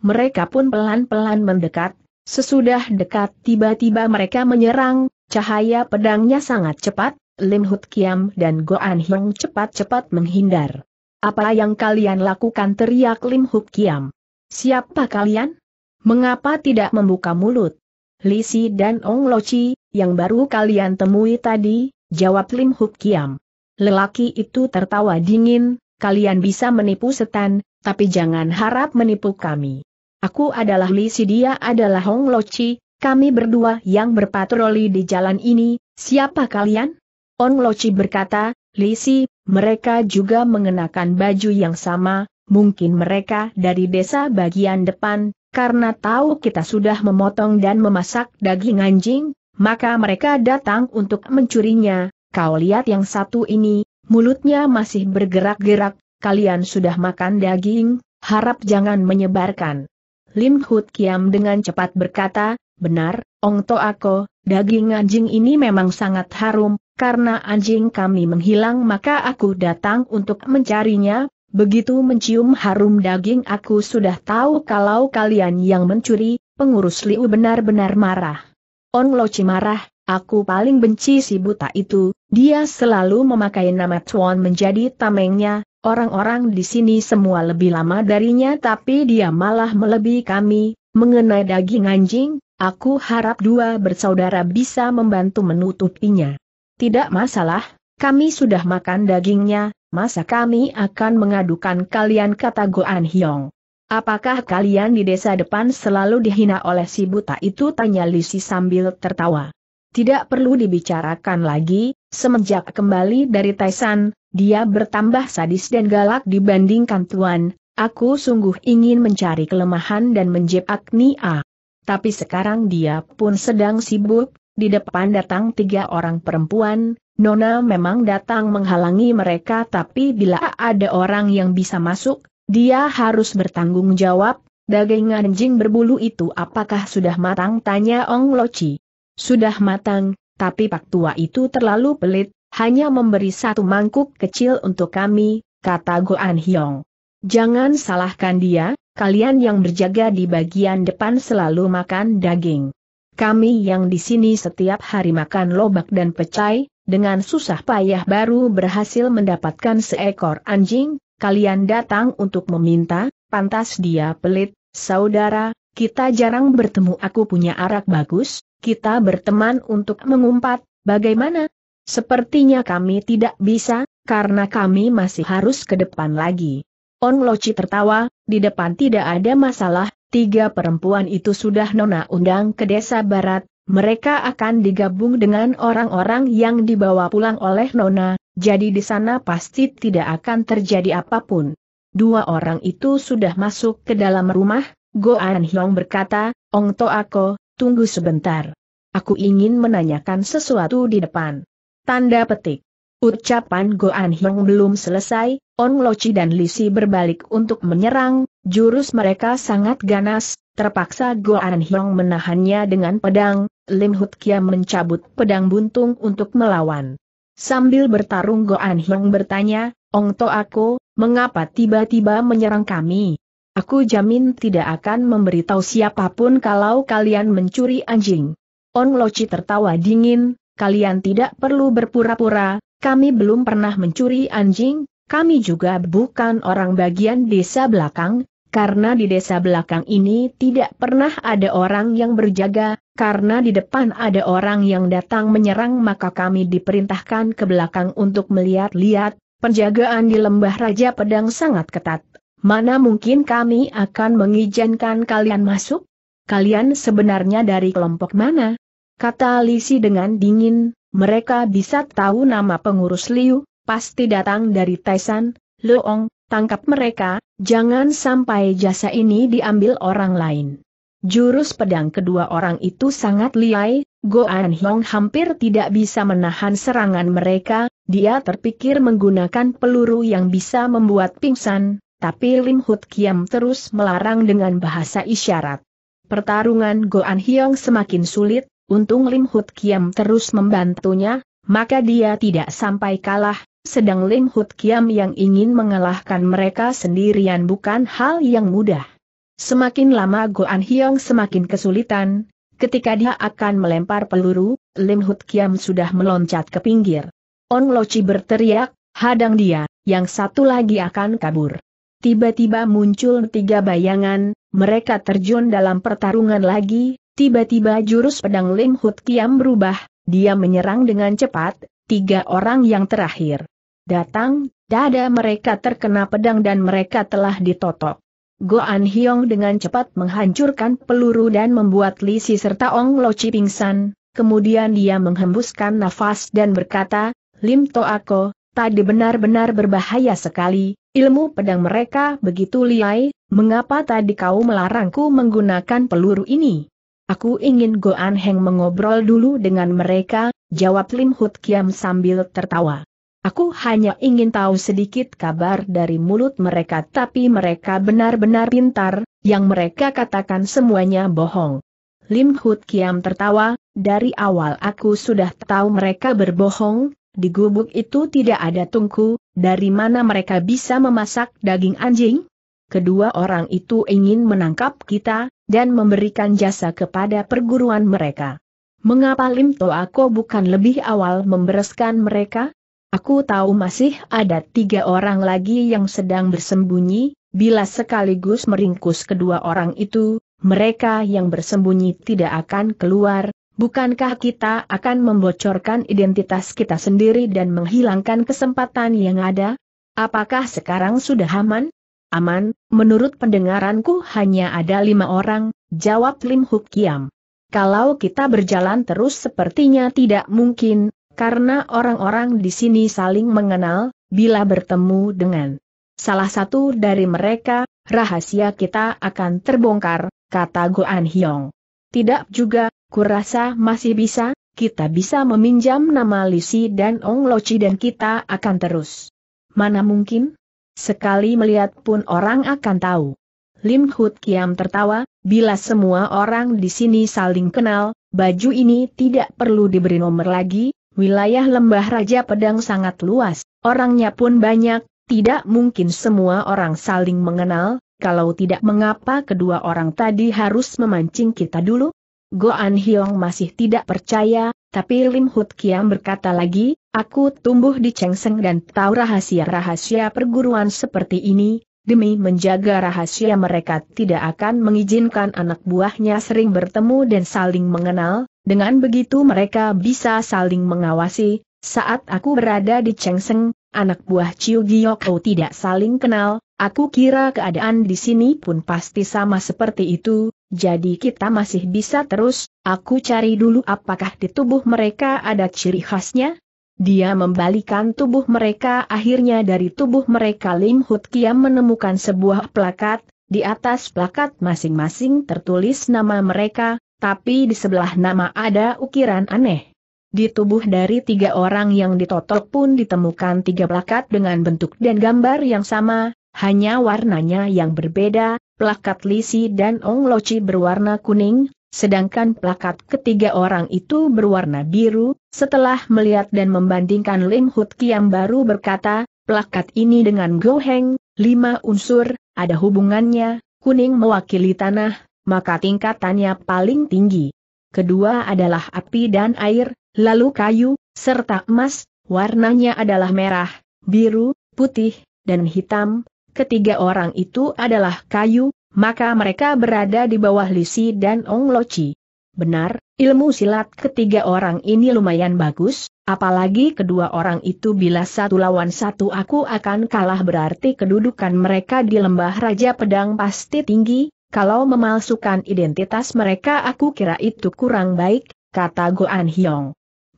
Speaker 1: Mereka pun pelan-pelan mendekat, sesudah dekat tiba-tiba mereka menyerang, cahaya pedangnya sangat cepat, Lim Hut Kiam dan Goan Hyong cepat-cepat menghindar. Apa yang kalian lakukan teriak Lim Hut Kiam. Siapa kalian? Mengapa tidak membuka mulut? Lisi dan Ong Loci, yang baru kalian temui tadi, jawab Lim Hut Kiam. Lelaki itu tertawa dingin, kalian bisa menipu setan, tapi jangan harap menipu kami. Aku adalah Lisi dia adalah Hong Loci, kami berdua yang berpatroli di jalan ini, siapa kalian? On Loci berkata, Lisi, mereka juga mengenakan baju yang sama, mungkin mereka dari desa bagian depan, karena tahu kita sudah memotong dan memasak daging anjing, maka mereka datang untuk mencurinya. Kau lihat yang satu ini, mulutnya masih bergerak-gerak, kalian sudah makan daging, harap jangan menyebarkan. Lim Hut Kiam dengan cepat berkata, benar, Ong To Ako, daging anjing ini memang sangat harum, karena anjing kami menghilang maka aku datang untuk mencarinya, begitu mencium harum daging aku sudah tahu kalau kalian yang mencuri, pengurus Liu benar-benar marah. On Loci marah, aku paling benci si buta itu, dia selalu memakai nama Chuan menjadi tamengnya, orang-orang di sini semua lebih lama darinya tapi dia malah melebihi kami, mengenai daging anjing, aku harap dua bersaudara bisa membantu menutupinya. Tidak masalah, kami sudah makan dagingnya, masa kami akan mengadukan kalian kata Goan Hyong. Apakah kalian di desa depan selalu dihina oleh si buta itu tanya Lisi sambil tertawa. Tidak perlu dibicarakan lagi, semenjak kembali dari Taisan, dia bertambah sadis dan galak dibandingkan Tuan, Aku sungguh ingin mencari kelemahan dan menjebak Nia. Tapi sekarang dia pun sedang sibuk, di depan datang tiga orang perempuan, Nona memang datang menghalangi mereka tapi bila ada orang yang bisa masuk, dia harus bertanggung jawab, daging anjing berbulu itu apakah sudah matang tanya Ong Loci. Sudah matang, tapi pak tua itu terlalu pelit, hanya memberi satu mangkuk kecil untuk kami, kata Goan Hyong. Jangan salahkan dia, kalian yang berjaga di bagian depan selalu makan daging. Kami yang di sini setiap hari makan lobak dan pecai, dengan susah payah baru berhasil mendapatkan seekor anjing, kalian datang untuk meminta, pantas dia pelit, saudara, kita jarang bertemu aku punya arak bagus, kita berteman untuk mengumpat, bagaimana? Sepertinya kami tidak bisa, karena kami masih harus ke depan lagi. On Loci tertawa, di depan tidak ada masalah, tiga perempuan itu sudah Nona undang ke desa barat, mereka akan digabung dengan orang-orang yang dibawa pulang oleh Nona, jadi di sana pasti tidak akan terjadi apapun. Dua orang itu sudah masuk ke dalam rumah, Goan Hyong berkata, Ong To Ako, tunggu sebentar. Aku ingin menanyakan sesuatu di depan. Tanda petik. Ucapan Goan Hyong belum selesai, Ong Loci dan Lisi berbalik untuk menyerang, Jurus mereka sangat ganas, terpaksa Goan Hyong menahannya dengan pedang, Lim Hut Kia mencabut pedang buntung untuk melawan. Sambil bertarung Goan Hyong bertanya, Ong To Aku, mengapa tiba-tiba menyerang kami? Aku jamin tidak akan memberitahu siapapun kalau kalian mencuri anjing. On Loci tertawa dingin, kalian tidak perlu berpura-pura, kami belum pernah mencuri anjing, kami juga bukan orang bagian desa belakang, karena di desa belakang ini tidak pernah ada orang yang berjaga, karena di depan ada orang yang datang menyerang maka kami diperintahkan ke belakang untuk melihat-lihat, penjagaan di lembah Raja Pedang sangat ketat. Mana mungkin kami akan mengizinkan kalian masuk? Kalian sebenarnya dari kelompok mana? Kata Lisi dengan dingin, mereka bisa tahu nama pengurus Liu, pasti datang dari Taisan, Luong, tangkap mereka, jangan sampai jasa ini diambil orang lain. Jurus pedang kedua orang itu sangat liai, Goan Hyong hampir tidak bisa menahan serangan mereka, dia terpikir menggunakan peluru yang bisa membuat pingsan, tapi Lim Hut Kiam terus melarang dengan bahasa isyarat. Pertarungan Goan Hyong semakin sulit, untung Lim Hut Kiam terus membantunya, maka dia tidak sampai kalah, sedang Lim Hut Kiam yang ingin mengalahkan mereka sendirian bukan hal yang mudah. Semakin lama Goan Hyong semakin kesulitan, ketika dia akan melempar peluru, Lim Hut Kiam sudah meloncat ke pinggir. On Loci berteriak, hadang dia, yang satu lagi akan kabur. Tiba-tiba muncul tiga bayangan, mereka terjun dalam pertarungan lagi, tiba-tiba jurus pedang Lim Hut Kiam berubah, dia menyerang dengan cepat, tiga orang yang terakhir datang, dada mereka terkena pedang dan mereka telah ditotok. Goan Hiong dengan cepat menghancurkan peluru dan membuat Lisi serta Ong Loci pingsan, kemudian dia menghembuskan nafas dan berkata, Lim To Ako, tadi benar-benar berbahaya sekali, ilmu pedang mereka begitu liai, mengapa tadi kau melarangku menggunakan peluru ini? Aku ingin Goan Heng mengobrol dulu dengan mereka, jawab Lim Hut Kiam sambil tertawa. Aku hanya ingin tahu sedikit kabar dari mulut mereka tapi mereka benar-benar pintar, yang mereka katakan semuanya bohong. Lim Hut Kiam tertawa, dari awal aku sudah tahu mereka berbohong, di gubuk itu tidak ada tungku, dari mana mereka bisa memasak daging anjing? Kedua orang itu ingin menangkap kita, dan memberikan jasa kepada perguruan mereka. Mengapa Lim Toako bukan lebih awal membereskan mereka? Aku tahu masih ada tiga orang lagi yang sedang bersembunyi, bila sekaligus meringkus kedua orang itu, mereka yang bersembunyi tidak akan keluar, bukankah kita akan membocorkan identitas kita sendiri dan menghilangkan kesempatan yang ada? Apakah sekarang sudah aman? Aman, menurut pendengaranku hanya ada lima orang, jawab Lim Huk Kiam. Kalau kita berjalan terus sepertinya tidak mungkin, karena orang-orang di sini saling mengenal, bila bertemu dengan salah satu dari mereka, rahasia kita akan terbongkar, kata Goan Hyong. Tidak juga, kurasa masih bisa, kita bisa meminjam nama Lisi dan Ong Loci dan kita akan terus. Mana mungkin? Sekali melihat pun orang akan tahu. Lim Hut Kiam tertawa, bila semua orang di sini saling kenal, baju ini tidak perlu diberi nomor lagi, wilayah lembah Raja Pedang sangat luas, orangnya pun banyak, tidak mungkin semua orang saling mengenal, kalau tidak mengapa kedua orang tadi harus memancing kita dulu? Goan Hiong masih tidak percaya, tapi Lim Hut Kiam berkata lagi, aku tumbuh di Chengseng dan tahu rahasia-rahasia perguruan seperti ini, demi menjaga rahasia mereka tidak akan mengizinkan anak buahnya sering bertemu dan saling mengenal, dengan begitu mereka bisa saling mengawasi, saat aku berada di Chengseng, anak buah Chiu Giyokou tidak saling kenal, aku kira keadaan di sini pun pasti sama seperti itu, jadi kita masih bisa terus, aku cari dulu apakah di tubuh mereka ada ciri khasnya? Dia membalikan tubuh mereka akhirnya dari tubuh mereka Lim Hut Kiam menemukan sebuah plakat, di atas plakat masing-masing tertulis nama mereka, tapi di sebelah nama ada ukiran aneh. Di tubuh dari tiga orang yang ditotok pun ditemukan tiga plakat dengan bentuk dan gambar yang sama, hanya warnanya yang berbeda, plakat Lisi dan Ong Loci berwarna kuning, sedangkan plakat ketiga orang itu berwarna biru, setelah melihat dan membandingkan Lim Hut Kiam baru berkata, plakat ini dengan Goheng, lima unsur, ada hubungannya, kuning mewakili tanah, maka tingkatannya paling tinggi. Kedua adalah api dan air, lalu kayu, serta emas, warnanya adalah merah, biru, putih, dan hitam. Ketiga orang itu adalah kayu, maka mereka berada di bawah Lisi dan Ong Loci. Benar, ilmu silat ketiga orang ini lumayan bagus, apalagi kedua orang itu bila satu lawan satu aku akan kalah berarti kedudukan mereka di lembah Raja Pedang pasti tinggi, kalau memalsukan identitas mereka aku kira itu kurang baik, kata Goan Hyong.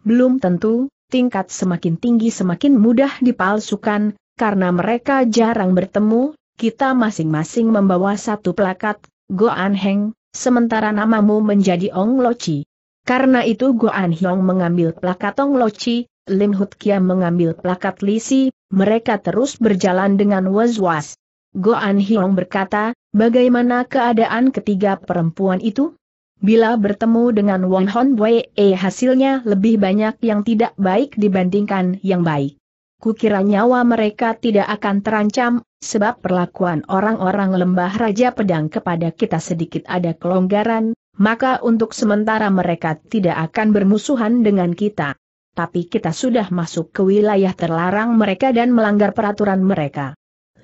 Speaker 1: Belum tentu, tingkat semakin tinggi semakin mudah dipalsukan, karena mereka jarang bertemu, kita masing-masing membawa satu plakat, Goan Heng, sementara namamu menjadi Ong Lochi. Karena itu Goan Hyong mengambil plakat Ong Lochi, Lim Hut Kia mengambil plakat Lisi, mereka terus berjalan dengan was-was. An Hiong berkata, bagaimana keadaan ketiga perempuan itu? Bila bertemu dengan Wong Hon Wei, eh, hasilnya lebih banyak yang tidak baik dibandingkan yang baik. Kukira nyawa mereka tidak akan terancam, sebab perlakuan orang-orang lembah Raja Pedang kepada kita sedikit ada kelonggaran, maka untuk sementara mereka tidak akan bermusuhan dengan kita. Tapi kita sudah masuk ke wilayah terlarang mereka dan melanggar peraturan mereka.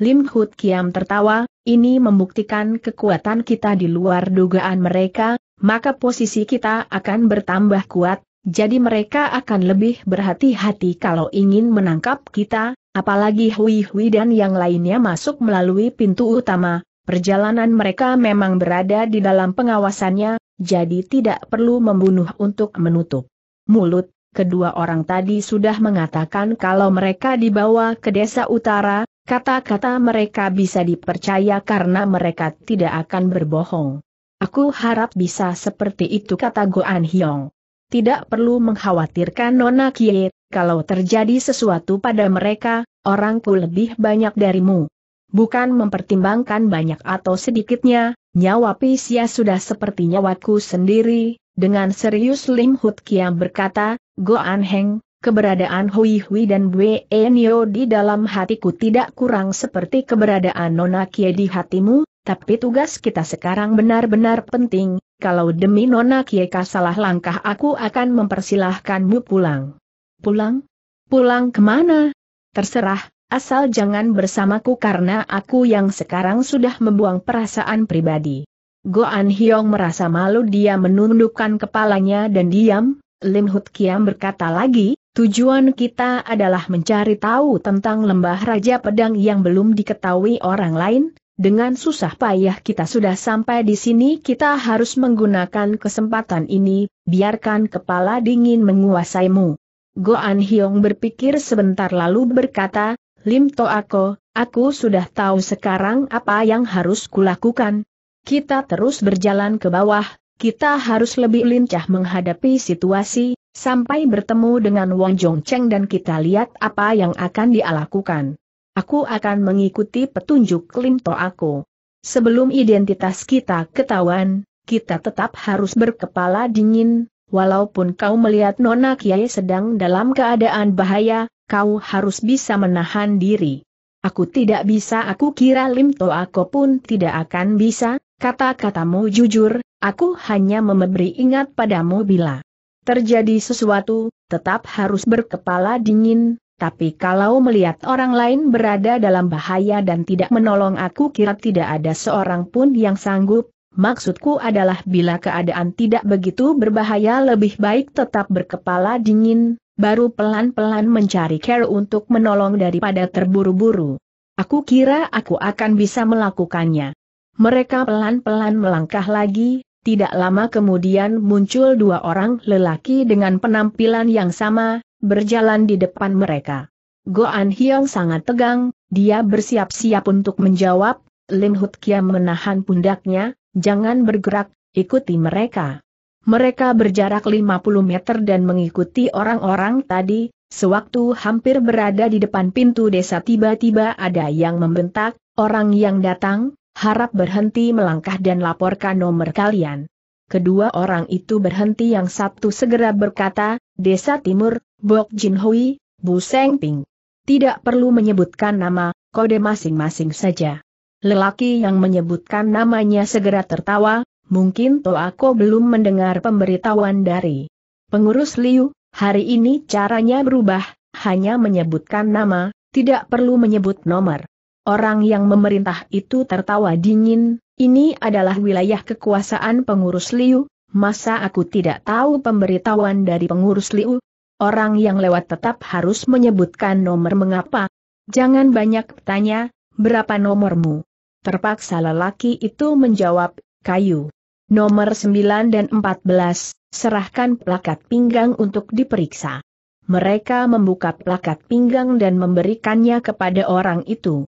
Speaker 1: Lim Hut Kiam tertawa, ini membuktikan kekuatan kita di luar dugaan mereka, maka posisi kita akan bertambah kuat, jadi mereka akan lebih berhati-hati kalau ingin menangkap kita, apalagi Hui Hui dan yang lainnya masuk melalui pintu utama, perjalanan mereka memang berada di dalam pengawasannya, jadi tidak perlu membunuh untuk menutup mulut. Kedua orang tadi sudah mengatakan kalau mereka dibawa ke desa utara, Kata-kata mereka bisa dipercaya karena mereka tidak akan berbohong. Aku harap bisa seperti itu kata Goan Hyong. Tidak perlu mengkhawatirkan Nona Kie, kalau terjadi sesuatu pada mereka, orangku lebih banyak darimu. Bukan mempertimbangkan banyak atau sedikitnya, nyawa Pisia sudah seperti nyawaku sendiri, dengan serius Lim Hut Kiam berkata, Goan Heng, keberadaan Hui Hui dan Bue Enio di dalam hatiku tidak kurang seperti keberadaan Nona Kie di hatimu, tapi tugas kita sekarang benar-benar penting, kalau demi Nona Kie salah langkah aku akan mempersilahkanmu pulang. Pulang? Pulang kemana? Terserah, asal jangan bersamaku karena aku yang sekarang sudah membuang perasaan pribadi. Goan Hyong merasa malu dia menundukkan kepalanya dan diam, Lim Hut Kiam berkata lagi, Tujuan kita adalah mencari tahu tentang lembah Raja Pedang yang belum diketahui orang lain, dengan susah payah kita sudah sampai di sini kita harus menggunakan kesempatan ini, biarkan kepala dingin menguasaimu. Goan Hiong berpikir sebentar lalu berkata, Lim To Ako, aku sudah tahu sekarang apa yang harus kulakukan. Kita terus berjalan ke bawah, kita harus lebih lincah menghadapi situasi, Sampai bertemu dengan Wong Cheng dan kita lihat apa yang akan dia lakukan. Aku akan mengikuti petunjuk Lim To aku. Sebelum identitas kita ketahuan, kita tetap harus berkepala dingin, walaupun kau melihat Nona Kiai sedang dalam keadaan bahaya, kau harus bisa menahan diri. Aku tidak bisa aku kira Lim To Aku pun tidak akan bisa, kata-katamu jujur, aku hanya memberi ingat padamu bila terjadi sesuatu, tetap harus berkepala dingin, tapi kalau melihat orang lain berada dalam bahaya dan tidak menolong aku kira tidak ada seorang pun yang sanggup, maksudku adalah bila keadaan tidak begitu berbahaya lebih baik tetap berkepala dingin, baru pelan-pelan mencari care untuk menolong daripada terburu-buru. Aku kira aku akan bisa melakukannya. Mereka pelan-pelan melangkah lagi, tidak lama kemudian muncul dua orang lelaki dengan penampilan yang sama, berjalan di depan mereka. Goan Hyong sangat tegang, dia bersiap-siap untuk menjawab, Lim Hut Kia menahan pundaknya, jangan bergerak, ikuti mereka. Mereka berjarak 50 meter dan mengikuti orang-orang tadi, sewaktu hampir berada di depan pintu desa tiba-tiba ada yang membentak, orang yang datang, harap berhenti melangkah dan laporkan nomor kalian. Kedua orang itu berhenti yang satu segera berkata, Desa Timur, Bok Jin Hui, Bu Seng Ping. Tidak perlu menyebutkan nama, kode masing-masing saja. Lelaki yang menyebutkan namanya segera tertawa, mungkin toh aku belum mendengar pemberitahuan dari pengurus Liu, hari ini caranya berubah, hanya menyebutkan nama, tidak perlu menyebut nomor. Orang yang memerintah itu tertawa dingin, ini adalah wilayah kekuasaan pengurus Liu, masa aku tidak tahu pemberitahuan dari pengurus Liu? Orang yang lewat tetap harus menyebutkan nomor mengapa. Jangan banyak tanya, berapa nomormu? Terpaksa lelaki itu menjawab, kayu. Nomor 9 dan 14, serahkan plakat pinggang untuk diperiksa. Mereka membuka plakat pinggang dan memberikannya kepada orang itu.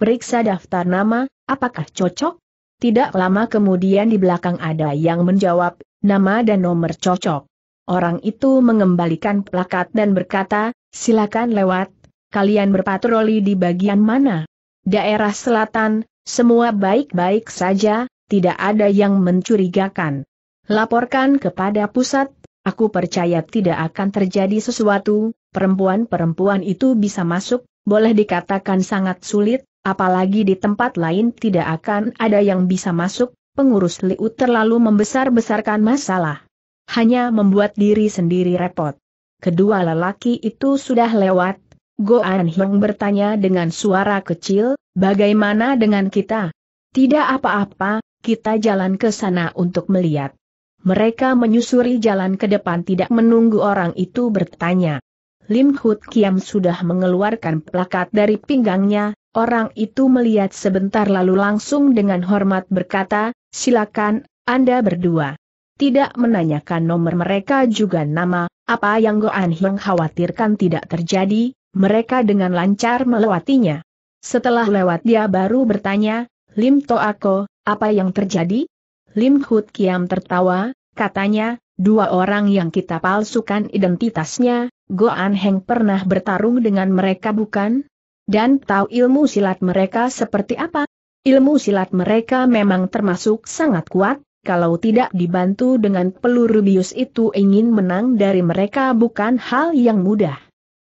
Speaker 1: Periksa daftar nama, apakah cocok? Tidak lama kemudian di belakang ada yang menjawab, nama dan nomor cocok. Orang itu mengembalikan plakat dan berkata, silakan lewat, kalian berpatroli di bagian mana? Daerah selatan, semua baik-baik saja, tidak ada yang mencurigakan. Laporkan kepada pusat, aku percaya tidak akan terjadi sesuatu, perempuan-perempuan itu bisa masuk, boleh dikatakan sangat sulit, Apalagi di tempat lain tidak akan ada yang bisa masuk, pengurus Liu terlalu membesar-besarkan masalah. Hanya membuat diri sendiri repot. Kedua lelaki itu sudah lewat, Goan Hyung bertanya dengan suara kecil, bagaimana dengan kita? Tidak apa-apa, kita jalan ke sana untuk melihat. Mereka menyusuri jalan ke depan tidak menunggu orang itu bertanya. Lim Hut Kiam sudah mengeluarkan plakat dari pinggangnya, orang itu melihat sebentar lalu langsung dengan hormat berkata, silakan, Anda berdua. Tidak menanyakan nomor mereka juga nama, apa yang Goan Hyang khawatirkan tidak terjadi, mereka dengan lancar melewatinya. Setelah lewat dia baru bertanya, Lim Toako, apa yang terjadi? Lim Hut Kiam tertawa, katanya, dua orang yang kita palsukan identitasnya, Goan Heng pernah bertarung dengan mereka bukan? Dan tahu ilmu silat mereka seperti apa? Ilmu silat mereka memang termasuk sangat kuat, kalau tidak dibantu dengan peluru bius itu ingin menang dari mereka bukan hal yang mudah.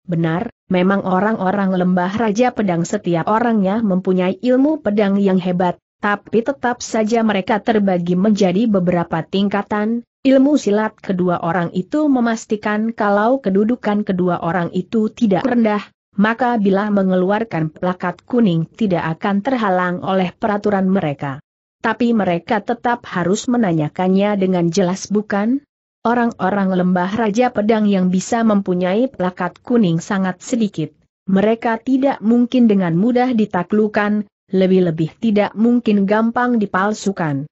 Speaker 1: Benar, memang orang-orang lembah Raja Pedang setiap orangnya mempunyai ilmu pedang yang hebat, tapi tetap saja mereka terbagi menjadi beberapa tingkatan, Ilmu silat kedua orang itu memastikan kalau kedudukan kedua orang itu tidak rendah, maka bila mengeluarkan plakat kuning tidak akan terhalang oleh peraturan mereka. Tapi mereka tetap harus menanyakannya dengan jelas bukan? Orang-orang lembah Raja Pedang yang bisa mempunyai plakat kuning sangat sedikit. Mereka tidak mungkin dengan mudah ditaklukan, lebih-lebih tidak mungkin gampang dipalsukan.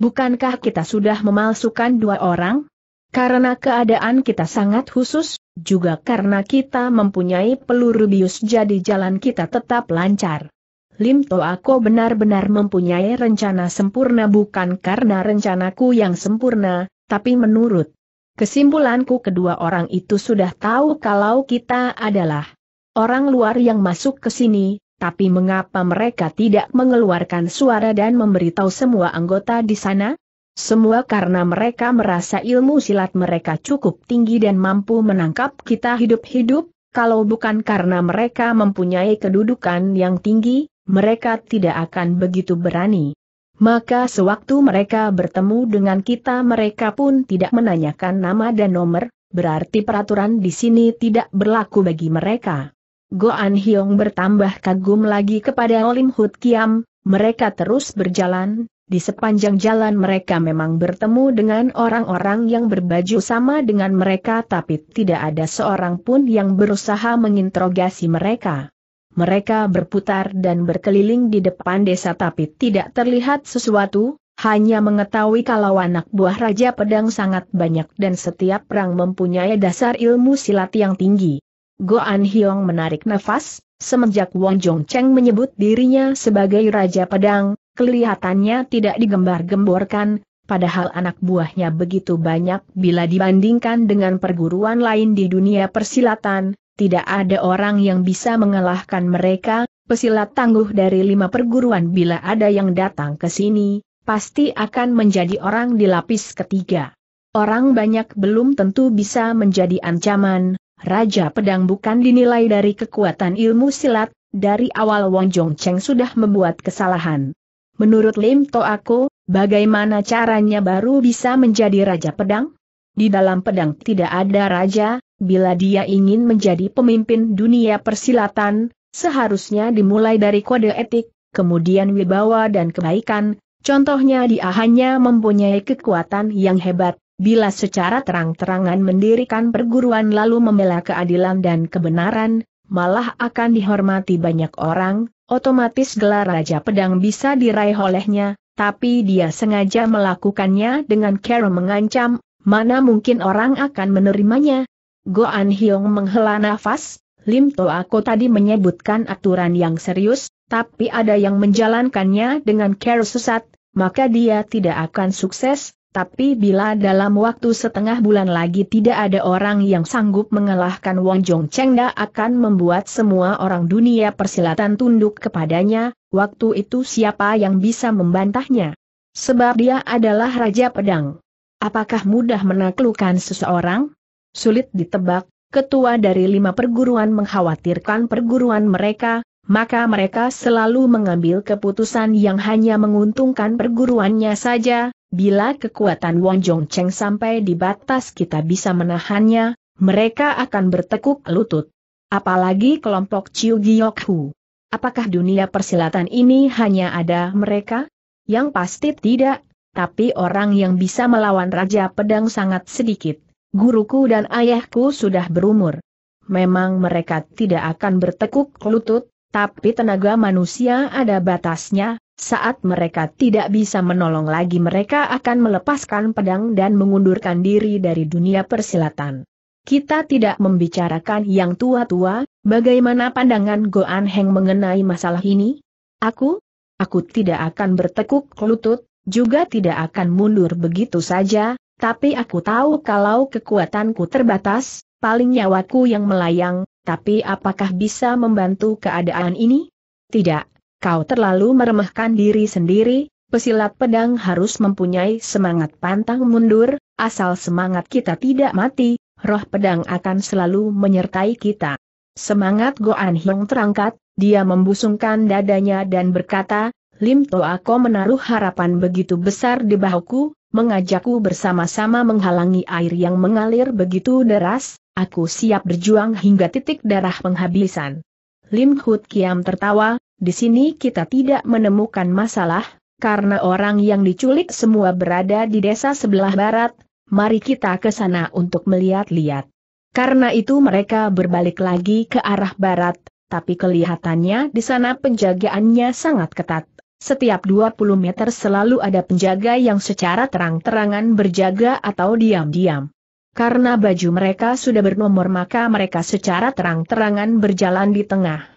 Speaker 1: Bukankah kita sudah memalsukan dua orang? Karena keadaan kita sangat khusus, juga karena kita mempunyai peluru bius jadi jalan kita tetap lancar. Lim Toako benar-benar mempunyai rencana sempurna bukan karena rencanaku yang sempurna, tapi menurut kesimpulanku kedua orang itu sudah tahu kalau kita adalah orang luar yang masuk ke sini, tapi mengapa mereka tidak mengeluarkan suara dan memberitahu semua anggota di sana? Semua karena mereka merasa ilmu silat mereka cukup tinggi dan mampu menangkap kita hidup-hidup, kalau bukan karena mereka mempunyai kedudukan yang tinggi, mereka tidak akan begitu berani. Maka sewaktu mereka bertemu dengan kita mereka pun tidak menanyakan nama dan nomor, berarti peraturan di sini tidak berlaku bagi mereka. Goan Hyong bertambah kagum lagi kepada Olim Hut Kiam, mereka terus berjalan, di sepanjang jalan mereka memang bertemu dengan orang-orang yang berbaju sama dengan mereka tapi tidak ada seorang pun yang berusaha menginterogasi mereka. Mereka berputar dan berkeliling di depan desa tapi tidak terlihat sesuatu, hanya mengetahui kalau anak buah Raja Pedang sangat banyak dan setiap perang mempunyai dasar ilmu silat yang tinggi. An Hyong menarik nafas, semenjak Wong Jong Cheng menyebut dirinya sebagai Raja Pedang, kelihatannya tidak digembar-gemborkan, padahal anak buahnya begitu banyak bila dibandingkan dengan perguruan lain di dunia persilatan, tidak ada orang yang bisa mengalahkan mereka, pesilat tangguh dari lima perguruan bila ada yang datang ke sini, pasti akan menjadi orang di lapis ketiga. Orang banyak belum tentu bisa menjadi ancaman, Raja pedang bukan dinilai dari kekuatan ilmu silat, dari awal Wong Jong Cheng sudah membuat kesalahan. Menurut Lim To Ako, bagaimana caranya baru bisa menjadi raja pedang? Di dalam pedang tidak ada raja, bila dia ingin menjadi pemimpin dunia persilatan, seharusnya dimulai dari kode etik, kemudian wibawa dan kebaikan, contohnya dia hanya mempunyai kekuatan yang hebat, Bila secara terang-terangan mendirikan perguruan lalu membela keadilan dan kebenaran, malah akan dihormati banyak orang, otomatis gelar Raja Pedang bisa diraih olehnya, tapi dia sengaja melakukannya dengan cara mengancam, mana mungkin orang akan menerimanya. Goan Hyong menghela nafas, Lim To Ako tadi menyebutkan aturan yang serius, tapi ada yang menjalankannya dengan cara sesat, maka dia tidak akan sukses, tapi bila dalam waktu setengah bulan lagi tidak ada orang yang sanggup mengalahkan Wang Jong Chengda akan membuat semua orang dunia persilatan tunduk kepadanya, waktu itu siapa yang bisa membantahnya? Sebab dia adalah Raja Pedang. Apakah mudah menaklukkan seseorang? Sulit ditebak, ketua dari lima perguruan mengkhawatirkan perguruan mereka, maka mereka selalu mengambil keputusan yang hanya menguntungkan perguruannya saja, Bila kekuatan Jong Cheng sampai di batas kita bisa menahannya, mereka akan bertekuk lutut. Apalagi kelompok Chiu Giok Hu. Apakah dunia persilatan ini hanya ada mereka? Yang pasti tidak, tapi orang yang bisa melawan Raja Pedang sangat sedikit. Guruku dan ayahku sudah berumur. Memang mereka tidak akan bertekuk lutut, tapi tenaga manusia ada batasnya, saat mereka tidak bisa menolong lagi mereka akan melepaskan pedang dan mengundurkan diri dari dunia persilatan. Kita tidak membicarakan yang tua-tua, bagaimana pandangan Goan Heng mengenai masalah ini? Aku? Aku tidak akan bertekuk lutut, juga tidak akan mundur begitu saja, tapi aku tahu kalau kekuatanku terbatas, paling nyawaku yang melayang, tapi apakah bisa membantu keadaan ini? Tidak, Kau terlalu meremehkan diri sendiri, pesilat pedang harus mempunyai semangat pantang mundur, asal semangat kita tidak mati, roh pedang akan selalu menyertai kita. Semangat Goan Hyung terangkat, dia membusungkan dadanya dan berkata, Lim To Ako menaruh harapan begitu besar di bahuku, mengajakku bersama-sama menghalangi air yang mengalir begitu deras, aku siap berjuang hingga titik darah penghabisan. Lim Hut Kiam tertawa, di sini kita tidak menemukan masalah, karena orang yang diculik semua berada di desa sebelah barat, mari kita ke sana untuk melihat-lihat. Karena itu mereka berbalik lagi ke arah barat, tapi kelihatannya di sana penjagaannya sangat ketat. Setiap 20 meter selalu ada penjaga yang secara terang-terangan berjaga atau diam-diam. Karena baju mereka sudah bernomor maka mereka secara terang-terangan berjalan di tengah.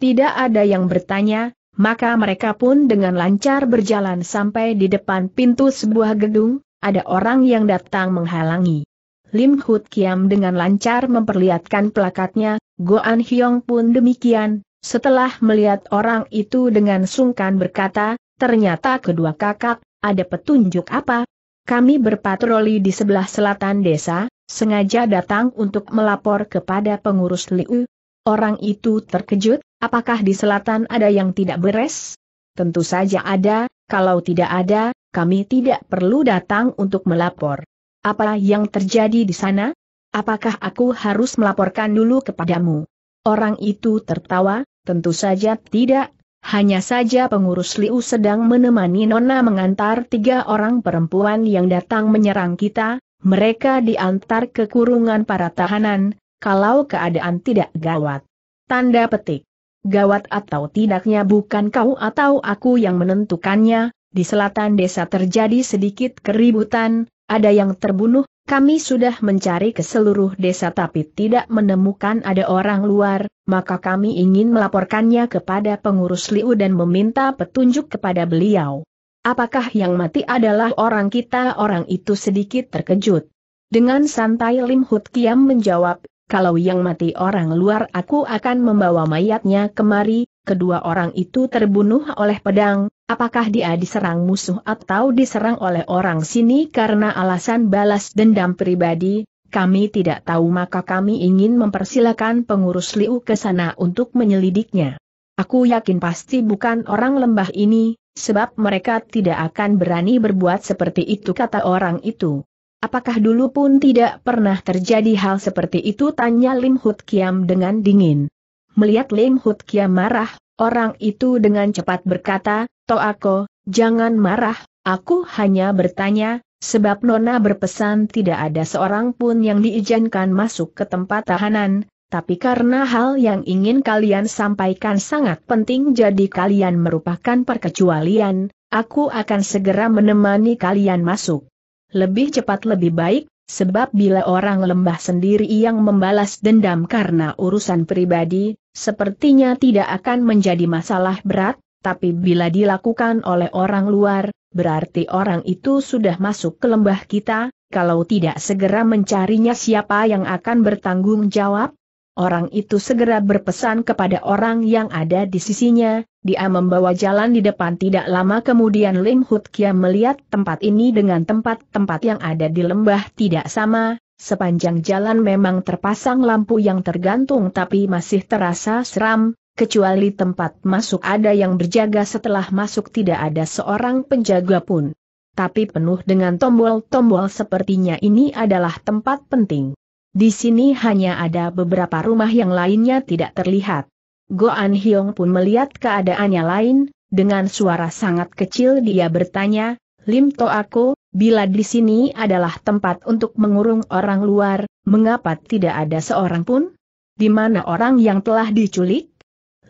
Speaker 1: Tidak ada yang bertanya, maka mereka pun dengan lancar berjalan sampai di depan pintu sebuah gedung, ada orang yang datang menghalangi. Lim Hut Kiam dengan lancar memperlihatkan plakatnya, Go An Hyong pun demikian, setelah melihat orang itu dengan sungkan berkata, ternyata kedua kakak, ada petunjuk apa? Kami berpatroli di sebelah selatan desa, sengaja datang untuk melapor kepada pengurus Liu, Orang itu terkejut, apakah di selatan ada yang tidak beres? Tentu saja ada, kalau tidak ada, kami tidak perlu datang untuk melapor. Apa yang terjadi di sana? Apakah aku harus melaporkan dulu kepadamu? Orang itu tertawa, tentu saja tidak, hanya saja pengurus Liu sedang menemani Nona mengantar tiga orang perempuan yang datang menyerang kita, mereka diantar ke kurungan para tahanan, kalau keadaan tidak gawat. Tanda petik. Gawat atau tidaknya bukan kau atau aku yang menentukannya, di selatan desa terjadi sedikit keributan, ada yang terbunuh, kami sudah mencari ke seluruh desa tapi tidak menemukan ada orang luar, maka kami ingin melaporkannya kepada pengurus Liu dan meminta petunjuk kepada beliau. Apakah yang mati adalah orang kita? Orang itu sedikit terkejut. Dengan santai Lim Hut Kiam menjawab, kalau yang mati orang luar aku akan membawa mayatnya kemari, kedua orang itu terbunuh oleh pedang, apakah dia diserang musuh atau diserang oleh orang sini karena alasan balas dendam pribadi, kami tidak tahu maka kami ingin mempersilakan pengurus Liu ke sana untuk menyelidiknya. Aku yakin pasti bukan orang lembah ini, sebab mereka tidak akan berani berbuat seperti itu kata orang itu. Apakah dulu pun tidak pernah terjadi hal seperti itu? Tanya Lim Hut Kiam dengan dingin. Melihat Lim Hut Kiam marah, orang itu dengan cepat berkata, aku, jangan marah, aku hanya bertanya, sebab Nona berpesan tidak ada seorang pun yang diizinkan masuk ke tempat tahanan, tapi karena hal yang ingin kalian sampaikan sangat penting jadi kalian merupakan perkecualian, aku akan segera menemani kalian masuk. Lebih cepat lebih baik, sebab bila orang lembah sendiri yang membalas dendam karena urusan pribadi, sepertinya tidak akan menjadi masalah berat, tapi bila dilakukan oleh orang luar, berarti orang itu sudah masuk ke lembah kita, kalau tidak segera mencarinya siapa yang akan bertanggung jawab, Orang itu segera berpesan kepada orang yang ada di sisinya, dia membawa jalan di depan tidak lama kemudian Lim Hut Kia melihat tempat ini dengan tempat-tempat yang ada di lembah tidak sama, sepanjang jalan memang terpasang lampu yang tergantung tapi masih terasa seram, kecuali tempat masuk ada yang berjaga setelah masuk tidak ada seorang penjaga pun. Tapi penuh dengan tombol-tombol sepertinya ini adalah tempat penting. Di sini hanya ada beberapa rumah yang lainnya tidak terlihat. Goan Hyong pun melihat keadaannya lain, dengan suara sangat kecil dia bertanya, Lim To Ako, bila di sini adalah tempat untuk mengurung orang luar, mengapa tidak ada seorang pun? Di mana orang yang telah diculik?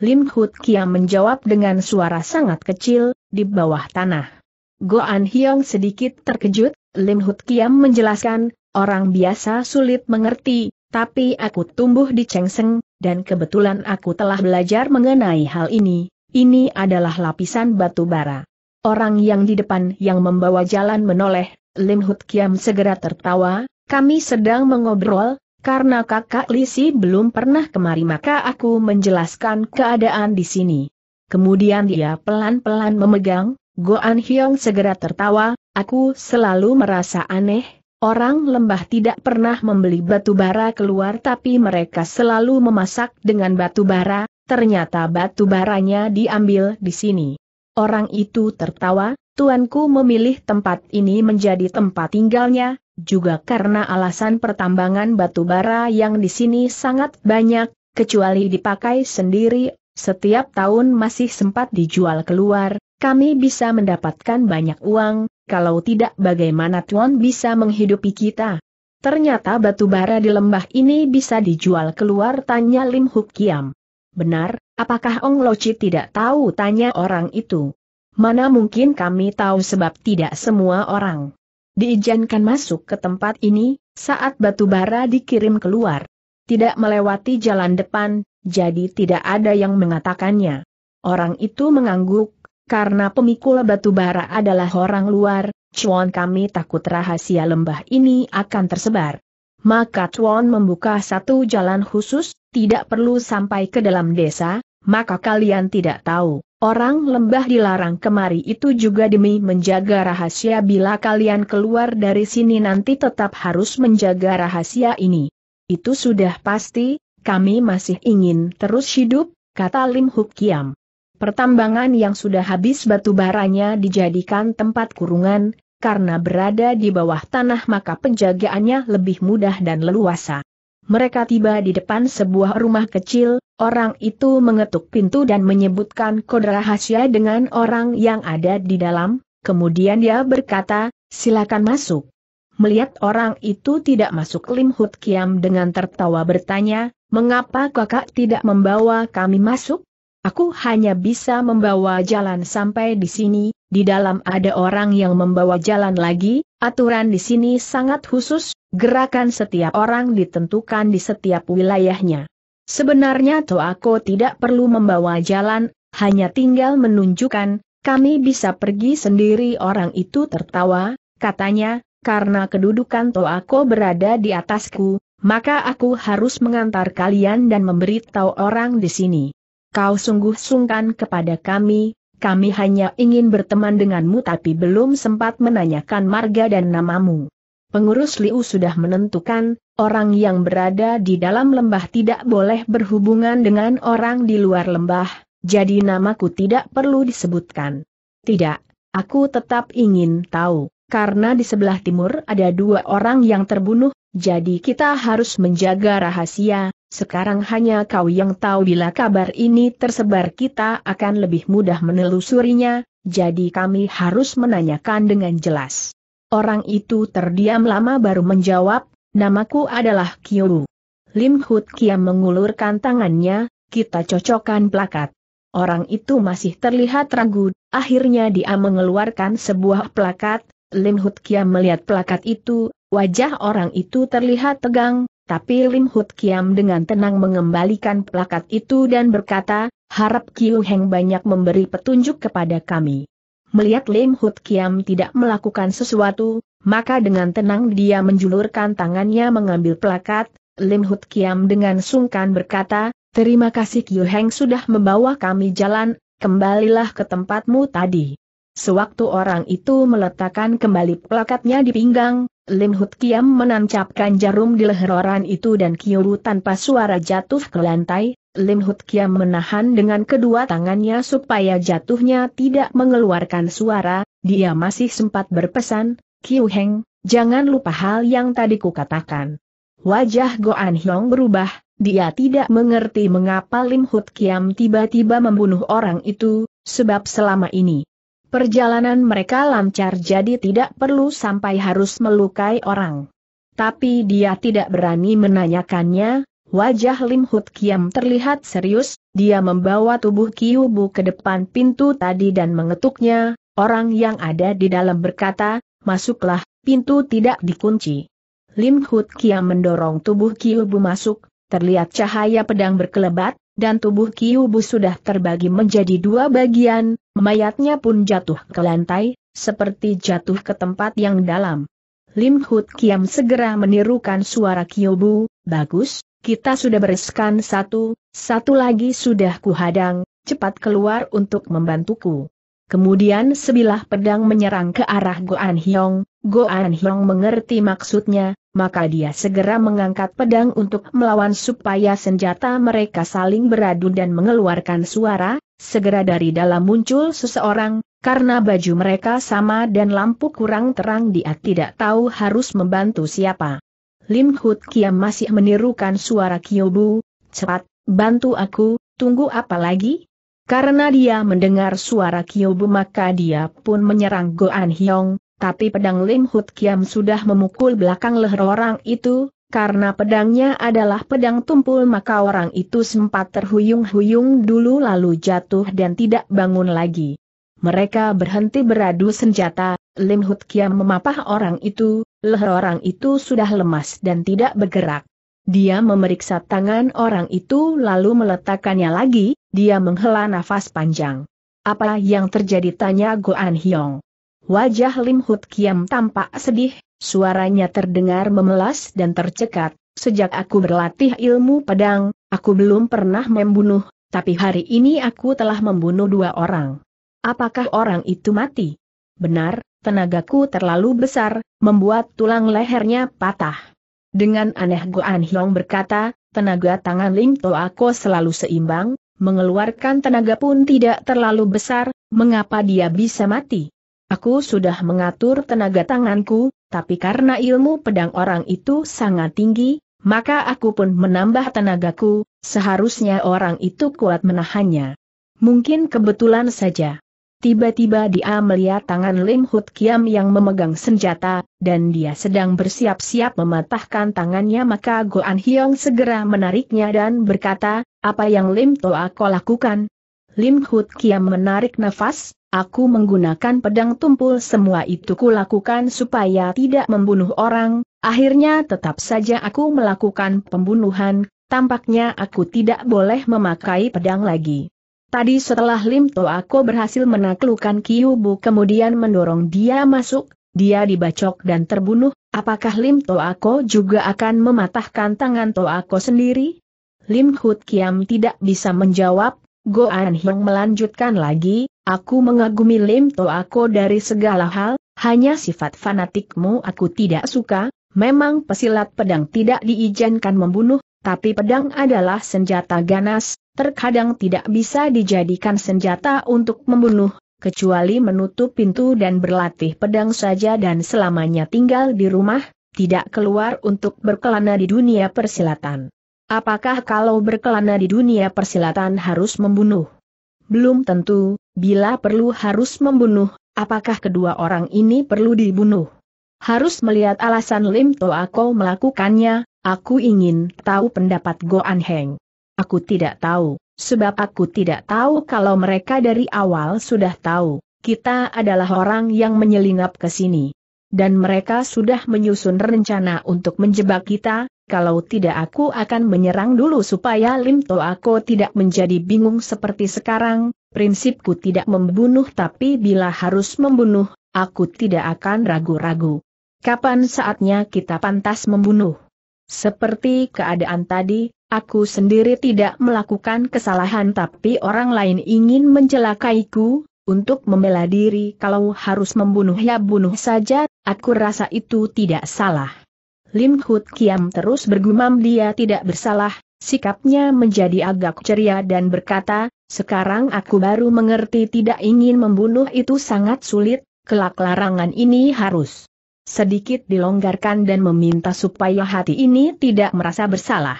Speaker 1: Lim Hut Kia menjawab dengan suara sangat kecil, di bawah tanah. Goan Hyong sedikit terkejut, Lim Hut Kiam menjelaskan, Orang biasa sulit mengerti, tapi aku tumbuh di Chengseng, dan kebetulan aku telah belajar mengenai hal ini, ini adalah lapisan batu bara. Orang yang di depan yang membawa jalan menoleh, Lim Hut Kiam segera tertawa, kami sedang mengobrol, karena kakak Lisi belum pernah kemari maka aku menjelaskan keadaan di sini. Kemudian dia pelan-pelan memegang, Goan Hyong segera tertawa, aku selalu merasa aneh, Orang lembah tidak pernah membeli batu bara keluar tapi mereka selalu memasak dengan batu bara, ternyata batu baranya diambil di sini. Orang itu tertawa, tuanku memilih tempat ini menjadi tempat tinggalnya, juga karena alasan pertambangan batu bara yang di sini sangat banyak, kecuali dipakai sendiri, setiap tahun masih sempat dijual keluar, kami bisa mendapatkan banyak uang, kalau tidak bagaimana Tuan bisa menghidupi kita? Ternyata batu bara di lembah ini bisa dijual keluar tanya Lim Huk Kiam. Benar, apakah Ong Loci tidak tahu tanya orang itu? Mana mungkin kami tahu sebab tidak semua orang diizinkan masuk ke tempat ini, saat batu bara dikirim keluar. Tidak melewati jalan depan, jadi tidak ada yang mengatakannya. Orang itu mengangguk, karena pemikul batu bara adalah orang luar, cuan kami takut rahasia lembah ini akan tersebar. Maka cuan membuka satu jalan khusus, tidak perlu sampai ke dalam desa, maka kalian tidak tahu. Orang lembah dilarang kemari itu juga demi menjaga rahasia bila kalian keluar dari sini nanti tetap harus menjaga rahasia ini. Itu sudah pasti, kami masih ingin terus hidup, kata Lim Hukiam. Pertambangan yang sudah habis batu baranya dijadikan tempat kurungan, karena berada di bawah tanah maka penjagaannya lebih mudah dan leluasa. Mereka tiba di depan sebuah rumah kecil, orang itu mengetuk pintu dan menyebutkan kode rahasia dengan orang yang ada di dalam, kemudian dia berkata, silakan masuk. Melihat orang itu tidak masuk Lim Hut Kiam dengan tertawa bertanya, mengapa kakak tidak membawa kami masuk? Aku hanya bisa membawa jalan sampai di sini, di dalam ada orang yang membawa jalan lagi, aturan di sini sangat khusus, gerakan setiap orang ditentukan di setiap wilayahnya. Sebenarnya Toako tidak perlu membawa jalan, hanya tinggal menunjukkan, kami bisa pergi sendiri orang itu tertawa, katanya, karena kedudukan Toako berada di atasku, maka aku harus mengantar kalian dan memberitahu orang di sini kau sungguh sungkan kepada kami, kami hanya ingin berteman denganmu tapi belum sempat menanyakan marga dan namamu. Pengurus Liu sudah menentukan, orang yang berada di dalam lembah tidak boleh berhubungan dengan orang di luar lembah, jadi namaku tidak perlu disebutkan. Tidak, aku tetap ingin tahu, karena di sebelah timur ada dua orang yang terbunuh, jadi kita harus menjaga rahasia, sekarang hanya kau yang tahu bila kabar ini tersebar kita akan lebih mudah menelusurinya, jadi kami harus menanyakan dengan jelas. Orang itu terdiam lama baru menjawab, namaku adalah Kiyu. Lim Hut Kiam mengulurkan tangannya, kita cocokkan plakat. Orang itu masih terlihat ragu, akhirnya dia mengeluarkan sebuah plakat, Lim Hut Kiam melihat plakat itu, wajah orang itu terlihat tegang, tapi Lim Hut Kiam dengan tenang mengembalikan plakat itu dan berkata, harap Kiu Heng banyak memberi petunjuk kepada kami. Melihat Lim Hut Kiam tidak melakukan sesuatu, maka dengan tenang dia menjulurkan tangannya mengambil plakat, Lim Hut Kiam dengan sungkan berkata, terima kasih Kiu Heng sudah membawa kami jalan, kembalilah ke tempatmu tadi. Sewaktu orang itu meletakkan kembali plakatnya di pinggang, Lim Hut Kiam menancapkan jarum di leher orang itu dan Kiyu tanpa suara jatuh ke lantai, Lim Hut Kiam menahan dengan kedua tangannya supaya jatuhnya tidak mengeluarkan suara, dia masih sempat berpesan, Kiyu Heng, jangan lupa hal yang tadi kukatakan. Wajah Go An Hyong berubah, dia tidak mengerti mengapa Lim Hut Kiam tiba-tiba membunuh orang itu, sebab selama ini, Perjalanan mereka lancar jadi tidak perlu sampai harus melukai orang. Tapi dia tidak berani menanyakannya, wajah Lim Hut Kiam terlihat serius, dia membawa tubuh Kiubu ke depan pintu tadi dan mengetuknya, orang yang ada di dalam berkata, masuklah, pintu tidak dikunci. Lim Hut Kiam mendorong tubuh Kiubu masuk, terlihat cahaya pedang berkelebat, dan tubuh Kiubu sudah terbagi menjadi dua bagian, Mayatnya pun jatuh ke lantai, seperti jatuh ke tempat yang dalam. Lim Hut Kiam segera menirukan suara Kyobu, bagus, kita sudah bereskan satu, satu lagi sudah kuhadang, cepat keluar untuk membantuku. Kemudian sebilah pedang menyerang ke arah Goan Hyong, Goan Hyong mengerti maksudnya, maka dia segera mengangkat pedang untuk melawan supaya senjata mereka saling beradu dan mengeluarkan suara, Segera dari dalam muncul seseorang, karena baju mereka sama dan lampu kurang terang dia tidak tahu harus membantu siapa. Lim Hut Kiam masih menirukan suara Kyobu, cepat, bantu aku, tunggu apa lagi? Karena dia mendengar suara Kyobu maka dia pun menyerang Goan Hyong, tapi pedang Lim Hut Kiam sudah memukul belakang leher orang itu, karena pedangnya adalah pedang tumpul maka orang itu sempat terhuyung-huyung dulu lalu jatuh dan tidak bangun lagi. Mereka berhenti beradu senjata, Lim Hut Kiam memapah orang itu, leher orang itu sudah lemas dan tidak bergerak. Dia memeriksa tangan orang itu lalu meletakkannya lagi, dia menghela nafas panjang. Apa yang terjadi tanya Goan Hyong. Wajah Lim Hut Kiam tampak sedih, Suaranya terdengar memelas dan tercekat, sejak aku berlatih ilmu pedang, aku belum pernah membunuh, tapi hari ini aku telah membunuh dua orang. Apakah orang itu mati? Benar, tenagaku terlalu besar, membuat tulang lehernya patah. Dengan aneh Goan Hiong berkata, tenaga tangan Lim Toako selalu seimbang, mengeluarkan tenaga pun tidak terlalu besar, mengapa dia bisa mati? Aku sudah mengatur tenaga tanganku, tapi karena ilmu pedang orang itu sangat tinggi, maka aku pun menambah tenagaku, seharusnya orang itu kuat menahannya. Mungkin kebetulan saja. Tiba-tiba dia melihat tangan Lim Hut Kiam yang memegang senjata, dan dia sedang bersiap-siap mematahkan tangannya maka Goan Hyong segera menariknya dan berkata, apa yang Lim Toa kau lakukan? Lim Hut Kiam menarik nafas, Aku menggunakan pedang tumpul semua itu kulakukan supaya tidak membunuh orang, akhirnya tetap saja aku melakukan pembunuhan, tampaknya aku tidak boleh memakai pedang lagi. Tadi setelah Lim To aku berhasil menaklukkan Kiyubu kemudian mendorong dia masuk, dia dibacok dan terbunuh, apakah Lim To aku juga akan mematahkan tangan To aku sendiri? Lim Hut Kiam tidak bisa menjawab, Go An Hyung melanjutkan lagi, Aku mengagumi Lim Toako dari segala hal, hanya sifat fanatikmu aku tidak suka, memang pesilat pedang tidak diizinkan membunuh, tapi pedang adalah senjata ganas, terkadang tidak bisa dijadikan senjata untuk membunuh, kecuali menutup pintu dan berlatih pedang saja dan selamanya tinggal di rumah, tidak keluar untuk berkelana di dunia persilatan. Apakah kalau berkelana di dunia persilatan harus membunuh? belum tentu, bila perlu harus membunuh, apakah kedua orang ini perlu dibunuh? Harus melihat alasan Lim Toa aku melakukannya, aku ingin tahu pendapat Go Heng. Aku tidak tahu, sebab aku tidak tahu kalau mereka dari awal sudah tahu, kita adalah orang yang menyelinap ke sini. Dan mereka sudah menyusun rencana untuk menjebak kita, kalau tidak aku akan menyerang dulu supaya Lim To aku tidak menjadi bingung seperti sekarang, prinsipku tidak membunuh tapi bila harus membunuh, aku tidak akan ragu-ragu. Kapan saatnya kita pantas membunuh? Seperti keadaan tadi, aku sendiri tidak melakukan kesalahan tapi orang lain ingin mencelakaiku, untuk membela diri kalau harus membunuh ya bunuh saja, aku rasa itu tidak salah. Lim Hut Kiam terus bergumam dia tidak bersalah, sikapnya menjadi agak ceria dan berkata, sekarang aku baru mengerti tidak ingin membunuh itu sangat sulit, kelak larangan ini harus sedikit dilonggarkan dan meminta supaya hati ini tidak merasa bersalah.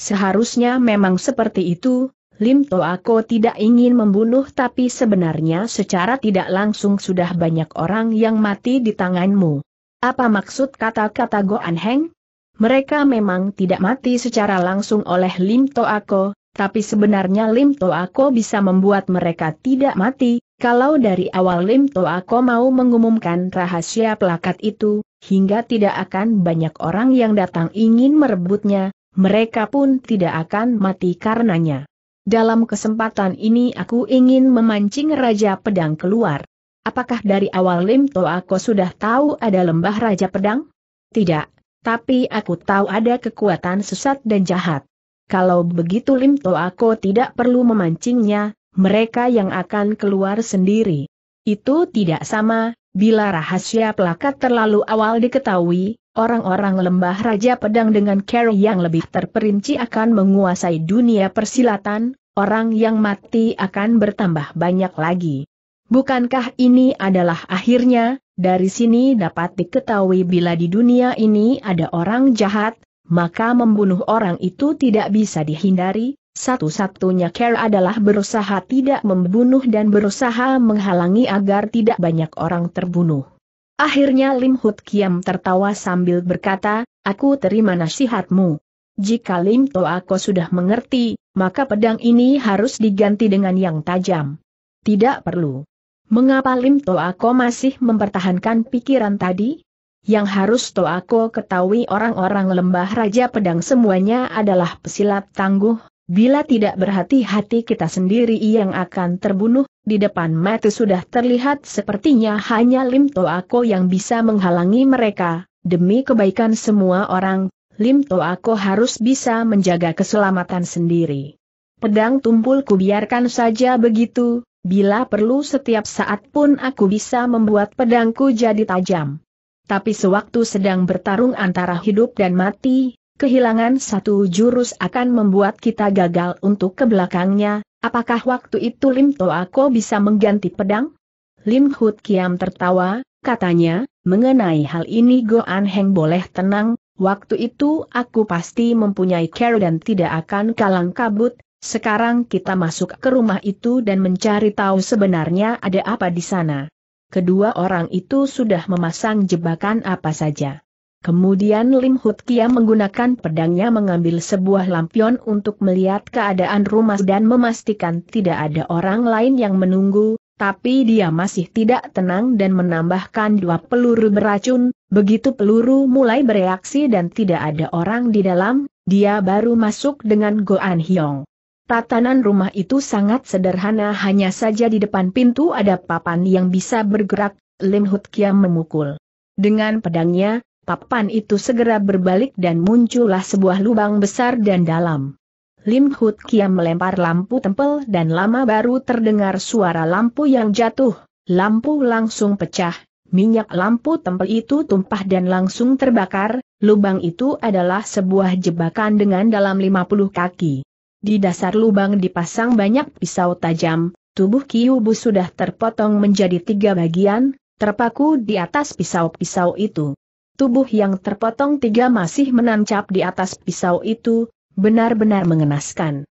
Speaker 1: Seharusnya memang seperti itu, Lim Toako tidak ingin membunuh tapi sebenarnya secara tidak langsung sudah banyak orang yang mati di tanganmu. Apa maksud kata-kata Goan Heng? Mereka memang tidak mati secara langsung oleh Lim Toako, tapi sebenarnya Lim Toako bisa membuat mereka tidak mati, kalau dari awal Lim Toako mau mengumumkan rahasia pelakat itu, hingga tidak akan banyak orang yang datang ingin merebutnya, mereka pun tidak akan mati karenanya. Dalam kesempatan ini aku ingin memancing Raja Pedang keluar. Apakah dari awal Lim Toako sudah tahu ada lembah Raja Pedang? Tidak, tapi aku tahu ada kekuatan sesat dan jahat. Kalau begitu Lim Toako tidak perlu memancingnya, mereka yang akan keluar sendiri. Itu tidak sama, bila rahasia pelakat terlalu awal diketahui, orang-orang lembah Raja Pedang dengan care yang lebih terperinci akan menguasai dunia persilatan, orang yang mati akan bertambah banyak lagi. Bukankah ini adalah akhirnya, dari sini dapat diketahui bila di dunia ini ada orang jahat, maka membunuh orang itu tidak bisa dihindari, satu-satunya care adalah berusaha tidak membunuh dan berusaha menghalangi agar tidak banyak orang terbunuh. Akhirnya Lim Hut Kiam tertawa sambil berkata, aku terima nasihatmu. Jika Lim Toako sudah mengerti, maka pedang ini harus diganti dengan yang tajam. Tidak perlu. Mengapa Lim Toako masih mempertahankan pikiran tadi? Yang harus Toako ketahui orang-orang lembah Raja Pedang semuanya adalah pesilat tangguh, Bila tidak berhati-hati kita sendiri yang akan terbunuh, di depan mata sudah terlihat sepertinya hanya Lim Toako yang bisa menghalangi mereka. Demi kebaikan semua orang, Lim Toako harus bisa menjaga keselamatan sendiri. Pedang tumpulku biarkan saja begitu, bila perlu setiap saat pun aku bisa membuat pedangku jadi tajam. Tapi sewaktu sedang bertarung antara hidup dan mati, kehilangan satu jurus akan membuat kita gagal untuk ke belakangnya, apakah waktu itu Lim Toako bisa mengganti pedang? Lim Hut Kiam tertawa, katanya, mengenai hal ini Go An Heng boleh tenang, waktu itu aku pasti mempunyai care dan tidak akan kalang kabut, sekarang kita masuk ke rumah itu dan mencari tahu sebenarnya ada apa di sana. Kedua orang itu sudah memasang jebakan apa saja. Kemudian Lim Hut Kia menggunakan pedangnya mengambil sebuah lampion untuk melihat keadaan rumah dan memastikan tidak ada orang lain yang menunggu, tapi dia masih tidak tenang dan menambahkan dua peluru beracun, begitu peluru mulai bereaksi dan tidak ada orang di dalam, dia baru masuk dengan Goan Hyong. Tatanan rumah itu sangat sederhana hanya saja di depan pintu ada papan yang bisa bergerak, Lim Hut Kiam memukul. Dengan pedangnya, papan itu segera berbalik dan muncullah sebuah lubang besar dan dalam. Lim Hut Kiam melempar lampu tempel dan lama baru terdengar suara lampu yang jatuh, lampu langsung pecah, minyak lampu tempel itu tumpah dan langsung terbakar, lubang itu adalah sebuah jebakan dengan dalam 50 kaki. Di dasar lubang dipasang banyak pisau tajam, tubuh Kiubu sudah terpotong menjadi tiga bagian, terpaku di atas pisau-pisau itu. Tubuh yang terpotong tiga masih menancap di atas pisau itu, benar-benar mengenaskan.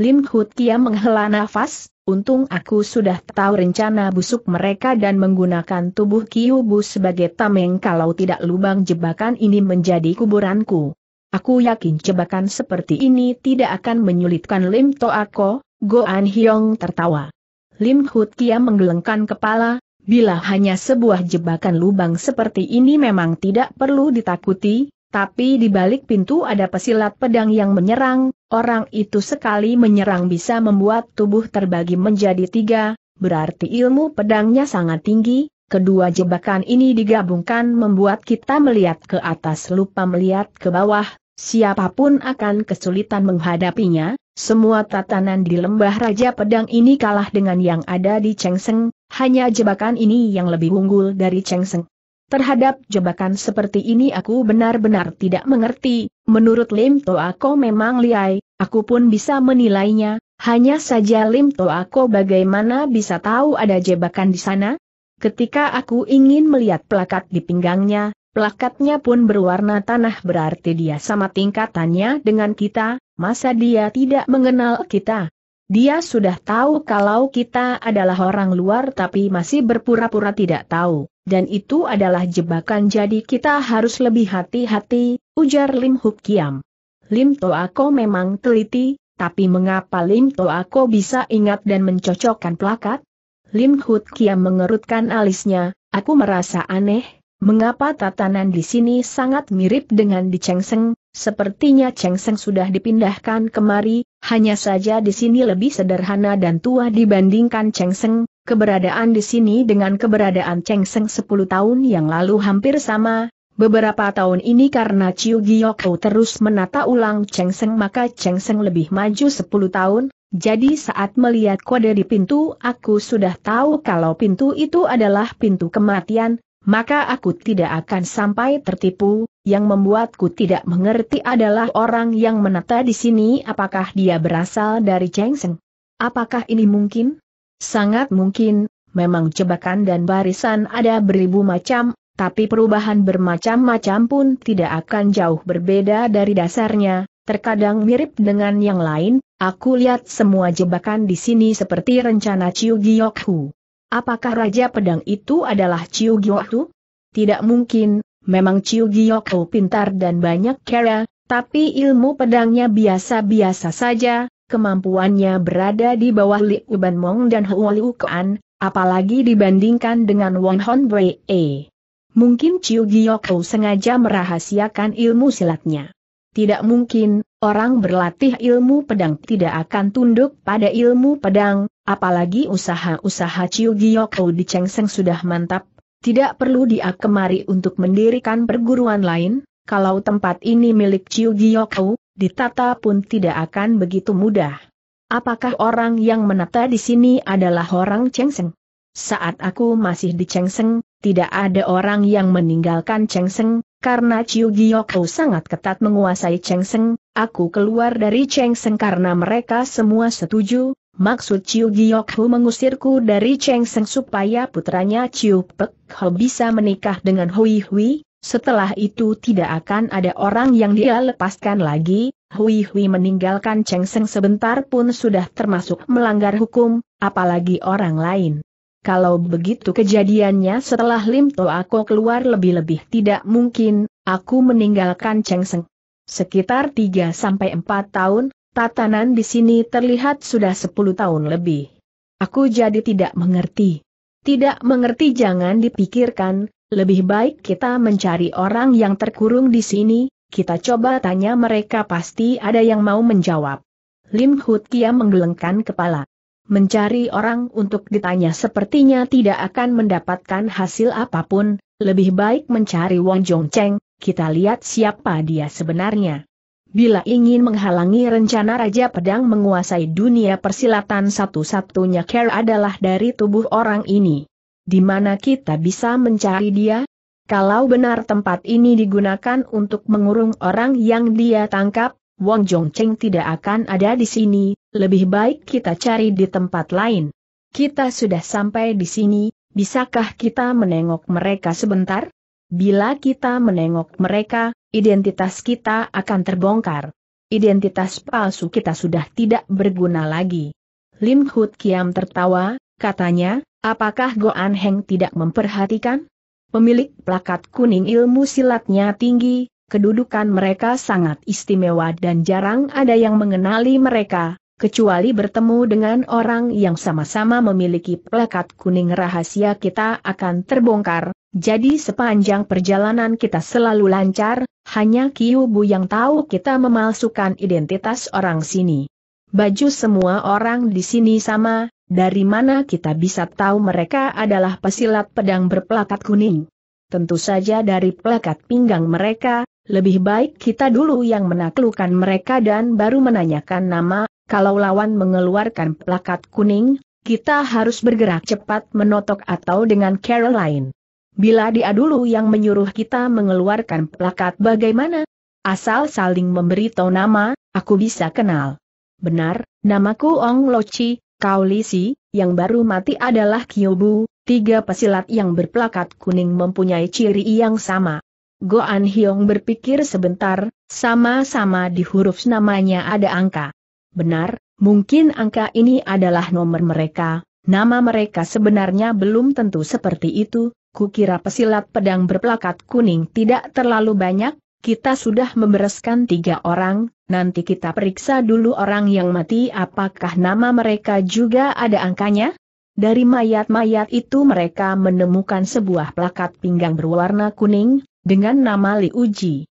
Speaker 1: Lim Hut Kia menghela nafas, untung aku sudah tahu rencana busuk mereka dan menggunakan tubuh Kiubu sebagai tameng kalau tidak lubang jebakan ini menjadi kuburanku. Aku yakin jebakan seperti ini tidak akan menyulitkan Lim Toako, Goan Hyong tertawa. Lim Hut Kia menggelengkan kepala, bila hanya sebuah jebakan lubang seperti ini memang tidak perlu ditakuti, tapi di balik pintu ada pesilat pedang yang menyerang, orang itu sekali menyerang bisa membuat tubuh terbagi menjadi tiga, berarti ilmu pedangnya sangat tinggi, Kedua jebakan ini digabungkan membuat kita melihat ke atas lupa melihat ke bawah, siapapun akan kesulitan menghadapinya, semua tatanan di lembah Raja Pedang ini kalah dengan yang ada di Chengseng, hanya jebakan ini yang lebih unggul dari Chengseng. Terhadap jebakan seperti ini aku benar-benar tidak mengerti, menurut Lim Toako memang liai, aku pun bisa menilainya, hanya saja Lim Toako bagaimana bisa tahu ada jebakan di sana? Ketika aku ingin melihat plakat di pinggangnya, Plakatnya pun berwarna tanah berarti dia sama tingkatannya dengan kita, masa dia tidak mengenal kita? Dia sudah tahu kalau kita adalah orang luar tapi masih berpura-pura tidak tahu, dan itu adalah jebakan jadi kita harus lebih hati-hati, ujar Lim Huk Kiam. Lim Toako memang teliti, tapi mengapa Lim Toako bisa ingat dan mencocokkan plakat? Lim Huk Kiam mengerutkan alisnya, aku merasa aneh, Mengapa tatanan di sini sangat mirip dengan di Chengseng? Sepertinya Chengseng sudah dipindahkan kemari, hanya saja di sini lebih sederhana dan tua dibandingkan Chengseng. Keberadaan di sini dengan keberadaan Chengseng 10 tahun yang lalu hampir sama. Beberapa tahun ini karena Chiu Giyokou terus menata ulang Chengseng maka Chengseng lebih maju 10 tahun, jadi saat melihat kode di pintu aku sudah tahu kalau pintu itu adalah pintu kematian, maka aku tidak akan sampai tertipu, yang membuatku tidak mengerti adalah orang yang menata di sini apakah dia berasal dari Seng. Apakah ini mungkin? Sangat mungkin, memang jebakan dan barisan ada beribu macam, tapi perubahan bermacam-macam pun tidak akan jauh berbeda dari dasarnya, terkadang mirip dengan yang lain, aku lihat semua jebakan di sini seperti rencana Chiu Giok Hu. Apakah Raja Pedang itu adalah Chiu Gyoku? Tidak mungkin, memang Chiu Gyoku pintar dan banyak kera, tapi ilmu pedangnya biasa-biasa saja, kemampuannya berada di bawah Li Uban Mong dan Hua Liu Kuan, apalagi dibandingkan dengan Wong Hon Wei. E. Mungkin Chiu Gyoku sengaja merahasiakan ilmu silatnya. Tidak mungkin, Orang berlatih ilmu pedang tidak akan tunduk pada ilmu pedang, apalagi usaha-usaha Ciu Giyokou di Cengseng sudah mantap, tidak perlu dia kemari untuk mendirikan perguruan lain, kalau tempat ini milik Ciu Giyokou, ditata pun tidak akan begitu mudah. Apakah orang yang menata di sini adalah orang Cengseng? Saat aku masih di Cengseng, tidak ada orang yang meninggalkan Cengseng. Karena Chiu Giokau sangat ketat menguasai Cheng Seng, aku keluar dari Cheng Seng karena mereka semua setuju, maksud Chiu Giokau mengusirku dari Cheng Seng supaya putranya Chiu Pek Ho bisa menikah dengan Hui Hui, setelah itu tidak akan ada orang yang dia lepaskan lagi, Hui Hui meninggalkan Cheng Seng sebentar pun sudah termasuk melanggar hukum, apalagi orang lain kalau begitu kejadiannya setelah Lim To Ako keluar lebih-lebih tidak mungkin, aku meninggalkan Cheng Seng. Sekitar 3-4 tahun, tatanan di sini terlihat sudah 10 tahun lebih. Aku jadi tidak mengerti. Tidak mengerti jangan dipikirkan, lebih baik kita mencari orang yang terkurung di sini, kita coba tanya mereka pasti ada yang mau menjawab. Lim Hut Kia menggelengkan kepala mencari orang untuk ditanya sepertinya tidak akan mendapatkan hasil apapun, lebih baik mencari Wang Cheng. kita lihat siapa dia sebenarnya. Bila ingin menghalangi rencana Raja Pedang menguasai dunia persilatan satu-satunya care adalah dari tubuh orang ini. Di mana kita bisa mencari dia? Kalau benar tempat ini digunakan untuk mengurung orang yang dia tangkap, Wang Cheng tidak akan ada di sini, lebih baik kita cari di tempat lain. Kita sudah sampai di sini, bisakah kita menengok mereka sebentar? Bila kita menengok mereka, identitas kita akan terbongkar. Identitas palsu kita sudah tidak berguna lagi. Lim Hut Kiam tertawa, katanya, apakah Goan Heng tidak memperhatikan? Pemilik plakat kuning ilmu silatnya tinggi, kedudukan mereka sangat istimewa dan jarang ada yang mengenali mereka, kecuali bertemu dengan orang yang sama-sama memiliki plakat kuning rahasia kita akan terbongkar, jadi sepanjang perjalanan kita selalu lancar, hanya Kiubu yang tahu kita memalsukan identitas orang sini. Baju semua orang di sini sama, dari mana kita bisa tahu mereka adalah pesilat pedang berplakat kuning? Tentu saja dari plakat pinggang mereka, lebih baik kita dulu yang menaklukkan mereka dan baru menanyakan nama kalau lawan mengeluarkan plakat kuning, kita harus bergerak cepat menotok atau dengan Caroline. Bila dia dulu yang menyuruh kita mengeluarkan plakat bagaimana? Asal saling memberi tahu nama, aku bisa kenal. Benar, namaku Ong Lochi, Kau Lisi, yang baru mati adalah Kyobu, tiga pesilat yang berplakat kuning mempunyai ciri yang sama. Go An Hyong berpikir sebentar, sama-sama di huruf namanya ada angka. Benar, mungkin angka ini adalah nomor mereka, nama mereka sebenarnya belum tentu seperti itu, kukira pesilat pedang berplakat kuning tidak terlalu banyak, kita sudah membereskan tiga orang, nanti kita periksa dulu orang yang mati apakah nama mereka juga ada angkanya? Dari mayat-mayat itu mereka menemukan sebuah plakat pinggang berwarna kuning, dengan nama Li Uji.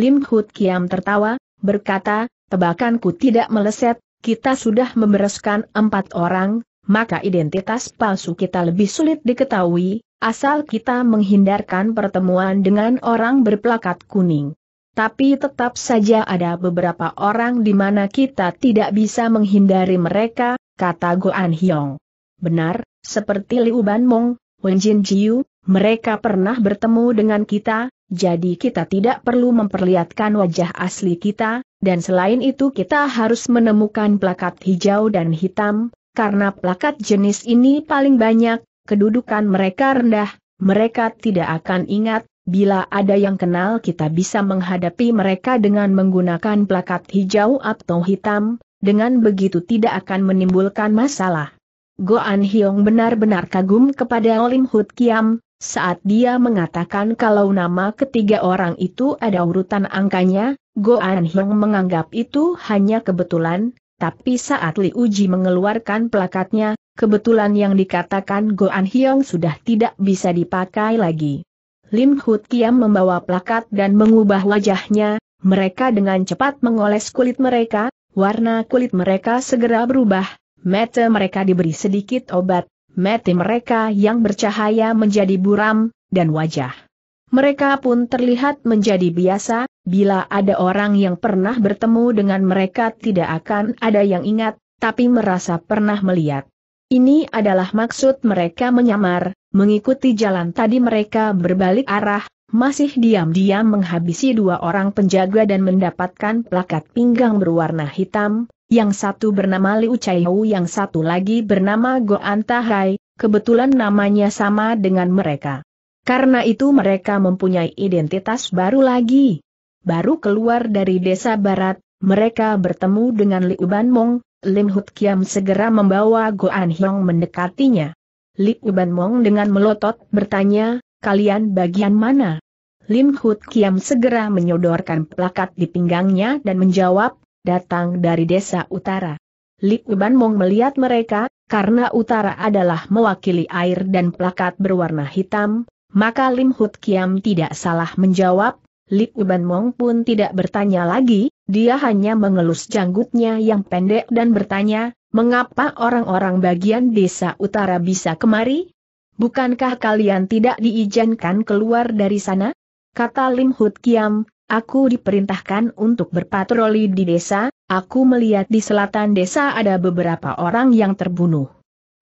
Speaker 1: Lim Hut Kiam tertawa, berkata, Tebakanku tidak meleset, kita sudah membereskan empat orang, maka identitas palsu kita lebih sulit diketahui, asal kita menghindarkan pertemuan dengan orang berplakat kuning. Tapi tetap saja ada beberapa orang di mana kita tidak bisa menghindari mereka, kata Goan Hyong. Benar, seperti Liu Ban Mong, Wen Jin Jiu, mereka pernah bertemu dengan kita, jadi kita tidak perlu memperlihatkan wajah asli kita, dan selain itu kita harus menemukan plakat hijau dan hitam, karena plakat jenis ini paling banyak, kedudukan mereka rendah, mereka tidak akan ingat, bila ada yang kenal kita bisa menghadapi mereka dengan menggunakan plakat hijau atau hitam, dengan begitu tidak akan menimbulkan masalah. Goan Hyong benar-benar kagum kepada Olim Hut Kiam, saat dia mengatakan kalau nama ketiga orang itu ada urutan angkanya, Go Goan Hyung menganggap itu hanya kebetulan, tapi saat Li Uji mengeluarkan plakatnya, kebetulan yang dikatakan Go Goan Hyung sudah tidak bisa dipakai lagi. Lim Hut Kiam membawa plakat dan mengubah wajahnya, mereka dengan cepat mengoles kulit mereka, warna kulit mereka segera berubah, mata mereka diberi sedikit obat, mati mereka yang bercahaya menjadi buram, dan wajah. Mereka pun terlihat menjadi biasa, bila ada orang yang pernah bertemu dengan mereka tidak akan ada yang ingat, tapi merasa pernah melihat. Ini adalah maksud mereka menyamar, mengikuti jalan tadi mereka berbalik arah, masih diam-diam menghabisi dua orang penjaga dan mendapatkan plakat pinggang berwarna hitam, yang satu bernama Liu Chaihou yang satu lagi bernama Go Antahai, kebetulan namanya sama dengan mereka. Karena itu mereka mempunyai identitas baru lagi. Baru keluar dari desa barat, mereka bertemu dengan Liu Banmong, Lim Hut Kiam segera membawa Goan Hyong mendekatinya. Liu Banmong dengan melotot bertanya, kalian bagian mana? Lim Hut Kiam segera menyodorkan plakat di pinggangnya dan menjawab, datang dari desa utara. Lik Uban Mong melihat mereka, karena utara adalah mewakili air dan plakat berwarna hitam, maka Lim Hut Kiam tidak salah menjawab, Lik Uban Mong pun tidak bertanya lagi, dia hanya mengelus janggutnya yang pendek dan bertanya, mengapa orang-orang bagian desa utara bisa kemari? Bukankah kalian tidak diizinkan keluar dari sana? Kata Lim Hut Kiam, Aku diperintahkan untuk berpatroli di desa, aku melihat di selatan desa ada beberapa orang yang terbunuh.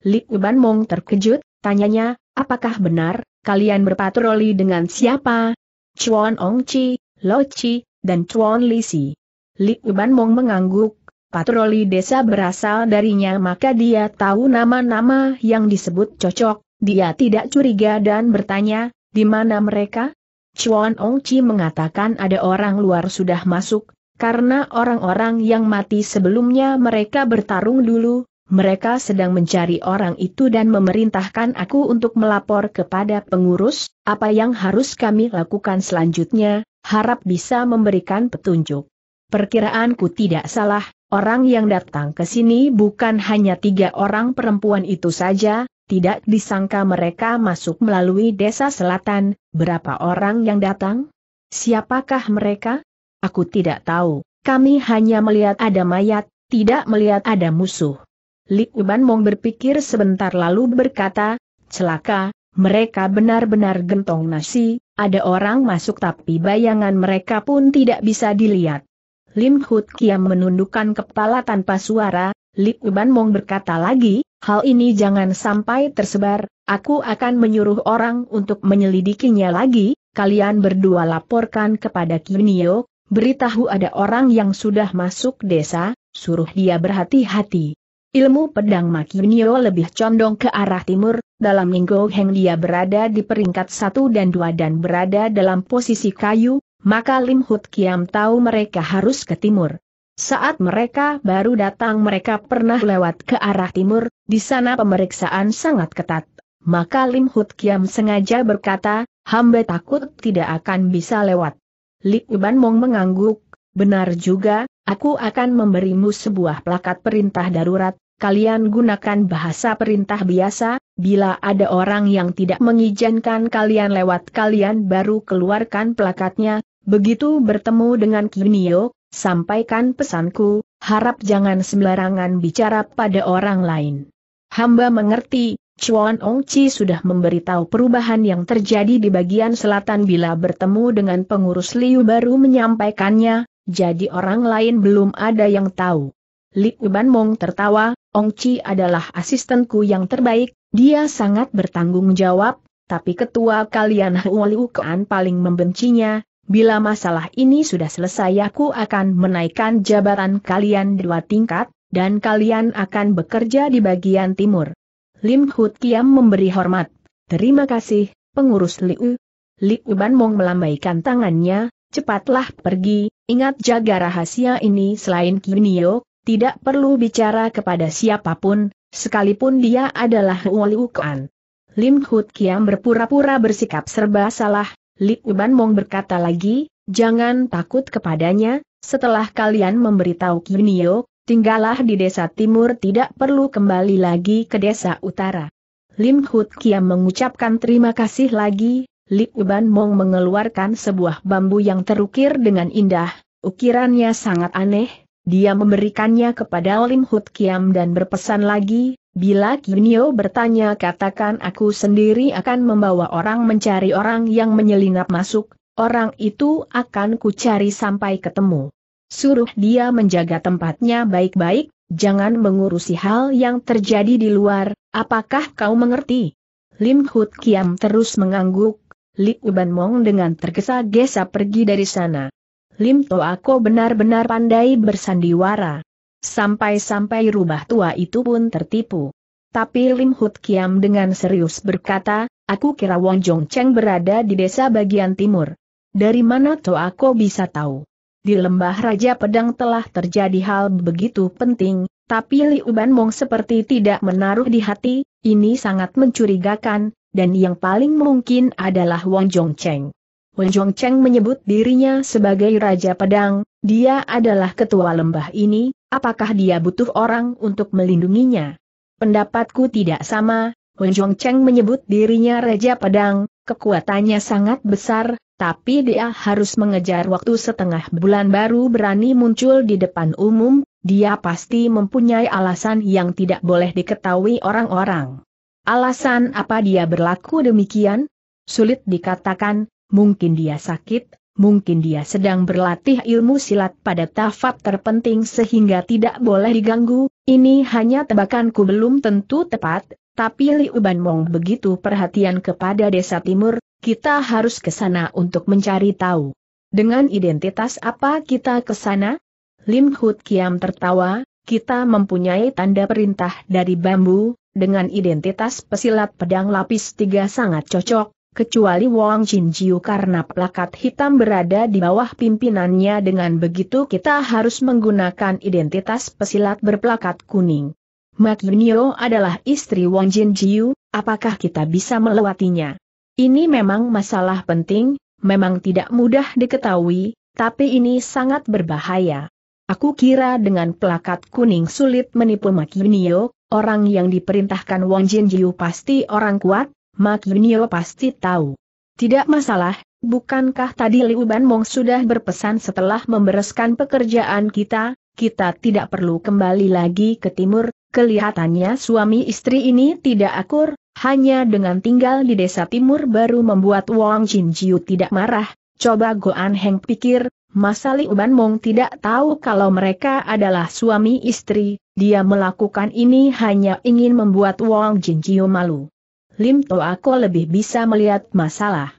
Speaker 1: Li Uban Mong terkejut, tanyanya, apakah benar, kalian berpatroli dengan siapa? Chuan Ong Chi, Lo Chi, dan Chuan Li Si. Li Uban Mong mengangguk, patroli desa berasal darinya maka dia tahu nama-nama yang disebut cocok, dia tidak curiga dan bertanya, di mana mereka? Chuan Chi mengatakan ada orang luar sudah masuk, karena orang-orang yang mati sebelumnya mereka bertarung dulu, mereka sedang mencari orang itu dan memerintahkan aku untuk melapor kepada pengurus, apa yang harus kami lakukan selanjutnya, harap bisa memberikan petunjuk. Perkiraanku tidak salah, orang yang datang ke sini bukan hanya tiga orang perempuan itu saja, tidak disangka mereka masuk melalui desa selatan, berapa orang yang datang? Siapakah mereka? Aku tidak tahu, kami hanya melihat ada mayat, tidak melihat ada musuh. Li Uban Mong berpikir sebentar lalu berkata, celaka, mereka benar-benar gentong nasi, ada orang masuk tapi bayangan mereka pun tidak bisa dilihat. Lim Hut Kiam menundukkan kepala tanpa suara, Lip Uban Mong berkata lagi, hal ini jangan sampai tersebar, aku akan menyuruh orang untuk menyelidikinya lagi, kalian berdua laporkan kepada Kinio, beritahu ada orang yang sudah masuk desa, suruh dia berhati-hati. Ilmu pedang Makinio lebih condong ke arah timur, dalam Ninggo Heng dia berada di peringkat 1 dan 2 dan berada dalam posisi kayu, maka Lim Hut Kiam tahu mereka harus ke timur. Saat mereka baru datang mereka pernah lewat ke arah timur, di sana pemeriksaan sangat ketat. Maka Lim Hut Kiam sengaja berkata, hamba takut tidak akan bisa lewat. Li Uban Mong mengangguk, benar juga, aku akan memberimu sebuah plakat perintah darurat, kalian gunakan bahasa perintah biasa, bila ada orang yang tidak mengizinkan kalian lewat kalian baru keluarkan plakatnya, begitu bertemu dengan Kim Niyok, Sampaikan pesanku, harap jangan sembarangan bicara pada orang lain. Hamba mengerti, Chuan Ongci sudah memberitahu perubahan yang terjadi di bagian selatan bila bertemu dengan pengurus Liu baru menyampaikannya, jadi orang lain belum ada yang tahu. Liu Uban Mong tertawa, Ongci adalah asistenku yang terbaik, dia sangat bertanggung jawab, tapi ketua kalian Hualiu paling membencinya, Bila masalah ini sudah selesai aku akan menaikkan jabatan kalian dua tingkat, dan kalian akan bekerja di bagian timur. Lim Hut Kiam memberi hormat. Terima kasih, pengurus Liu. Liu Ban Mong melambaikan tangannya, cepatlah pergi, ingat jaga rahasia ini selain Kinio, tidak perlu bicara kepada siapapun, sekalipun dia adalah Wali Liu Kuan. Lim Hut Kiam berpura-pura bersikap serba salah, Li Uban Mong berkata lagi, jangan takut kepadanya, setelah kalian memberitahu Kinio, tinggallah di desa timur tidak perlu kembali lagi ke desa utara. Lim Hut Kia mengucapkan terima kasih lagi, Li Uban Mong mengeluarkan sebuah bambu yang terukir dengan indah, ukirannya sangat aneh, dia memberikannya kepada Lim Hut Kiam dan berpesan lagi, Bila Kinio bertanya katakan aku sendiri akan membawa orang mencari orang yang menyelinap masuk, orang itu akan kucari sampai ketemu. Suruh dia menjaga tempatnya baik-baik, jangan mengurusi hal yang terjadi di luar, apakah kau mengerti? Lim Hut Kiam terus mengangguk, Li Uban Mong dengan tergesa-gesa pergi dari sana. Lim Toako benar-benar pandai bersandiwara. Sampai-sampai rubah tua itu pun tertipu. Tapi Lim Hut Kiam dengan serius berkata, aku kira Wong Jong Cheng berada di desa bagian timur. Dari mana toh aku bisa tahu? Di lembah Raja Pedang telah terjadi hal begitu penting, tapi Li Uban Mong seperti tidak menaruh di hati, ini sangat mencurigakan, dan yang paling mungkin adalah Wong Jong Cheng. Wen Cheng menyebut dirinya sebagai Raja Pedang, dia adalah ketua lembah ini, apakah dia butuh orang untuk melindunginya? Pendapatku tidak sama, Wen Cheng menyebut dirinya Raja Pedang, kekuatannya sangat besar, tapi dia harus mengejar waktu setengah bulan baru berani muncul di depan umum, dia pasti mempunyai alasan yang tidak boleh diketahui orang-orang. Alasan apa dia berlaku demikian? Sulit dikatakan, mungkin dia sakit, mungkin dia sedang berlatih ilmu silat pada tahap terpenting sehingga tidak boleh diganggu, ini hanya tebakanku belum tentu tepat, tapi Liu Ban Mong begitu perhatian kepada desa timur, kita harus ke sana untuk mencari tahu. Dengan identitas apa kita ke sana? Lim Hut Kiam tertawa, kita mempunyai tanda perintah dari bambu, dengan identitas pesilat pedang lapis tiga sangat cocok, kecuali Wang Jinjiu karena plakat hitam berada di bawah pimpinannya dengan begitu kita harus menggunakan identitas pesilat berplakat kuning. Mak Yunio adalah istri Wang Jinjiu, apakah kita bisa melewatinya? Ini memang masalah penting, memang tidak mudah diketahui, tapi ini sangat berbahaya. Aku kira dengan plakat kuning sulit menipu Mak Yunio, orang yang diperintahkan Wang Jinjiu pasti orang kuat, Mak Yunio pasti tahu. Tidak masalah, bukankah tadi Liu Banmong sudah berpesan setelah membereskan pekerjaan kita, kita tidak perlu kembali lagi ke timur, kelihatannya suami istri ini tidak akur, hanya dengan tinggal di desa timur baru membuat Wang Jin Jiu tidak marah, coba Goan Heng pikir, masa Liu Banmong tidak tahu kalau mereka adalah suami istri, dia melakukan ini hanya ingin membuat Wang Jin Jiu malu. Lim Toa Ko lebih bisa melihat masalah.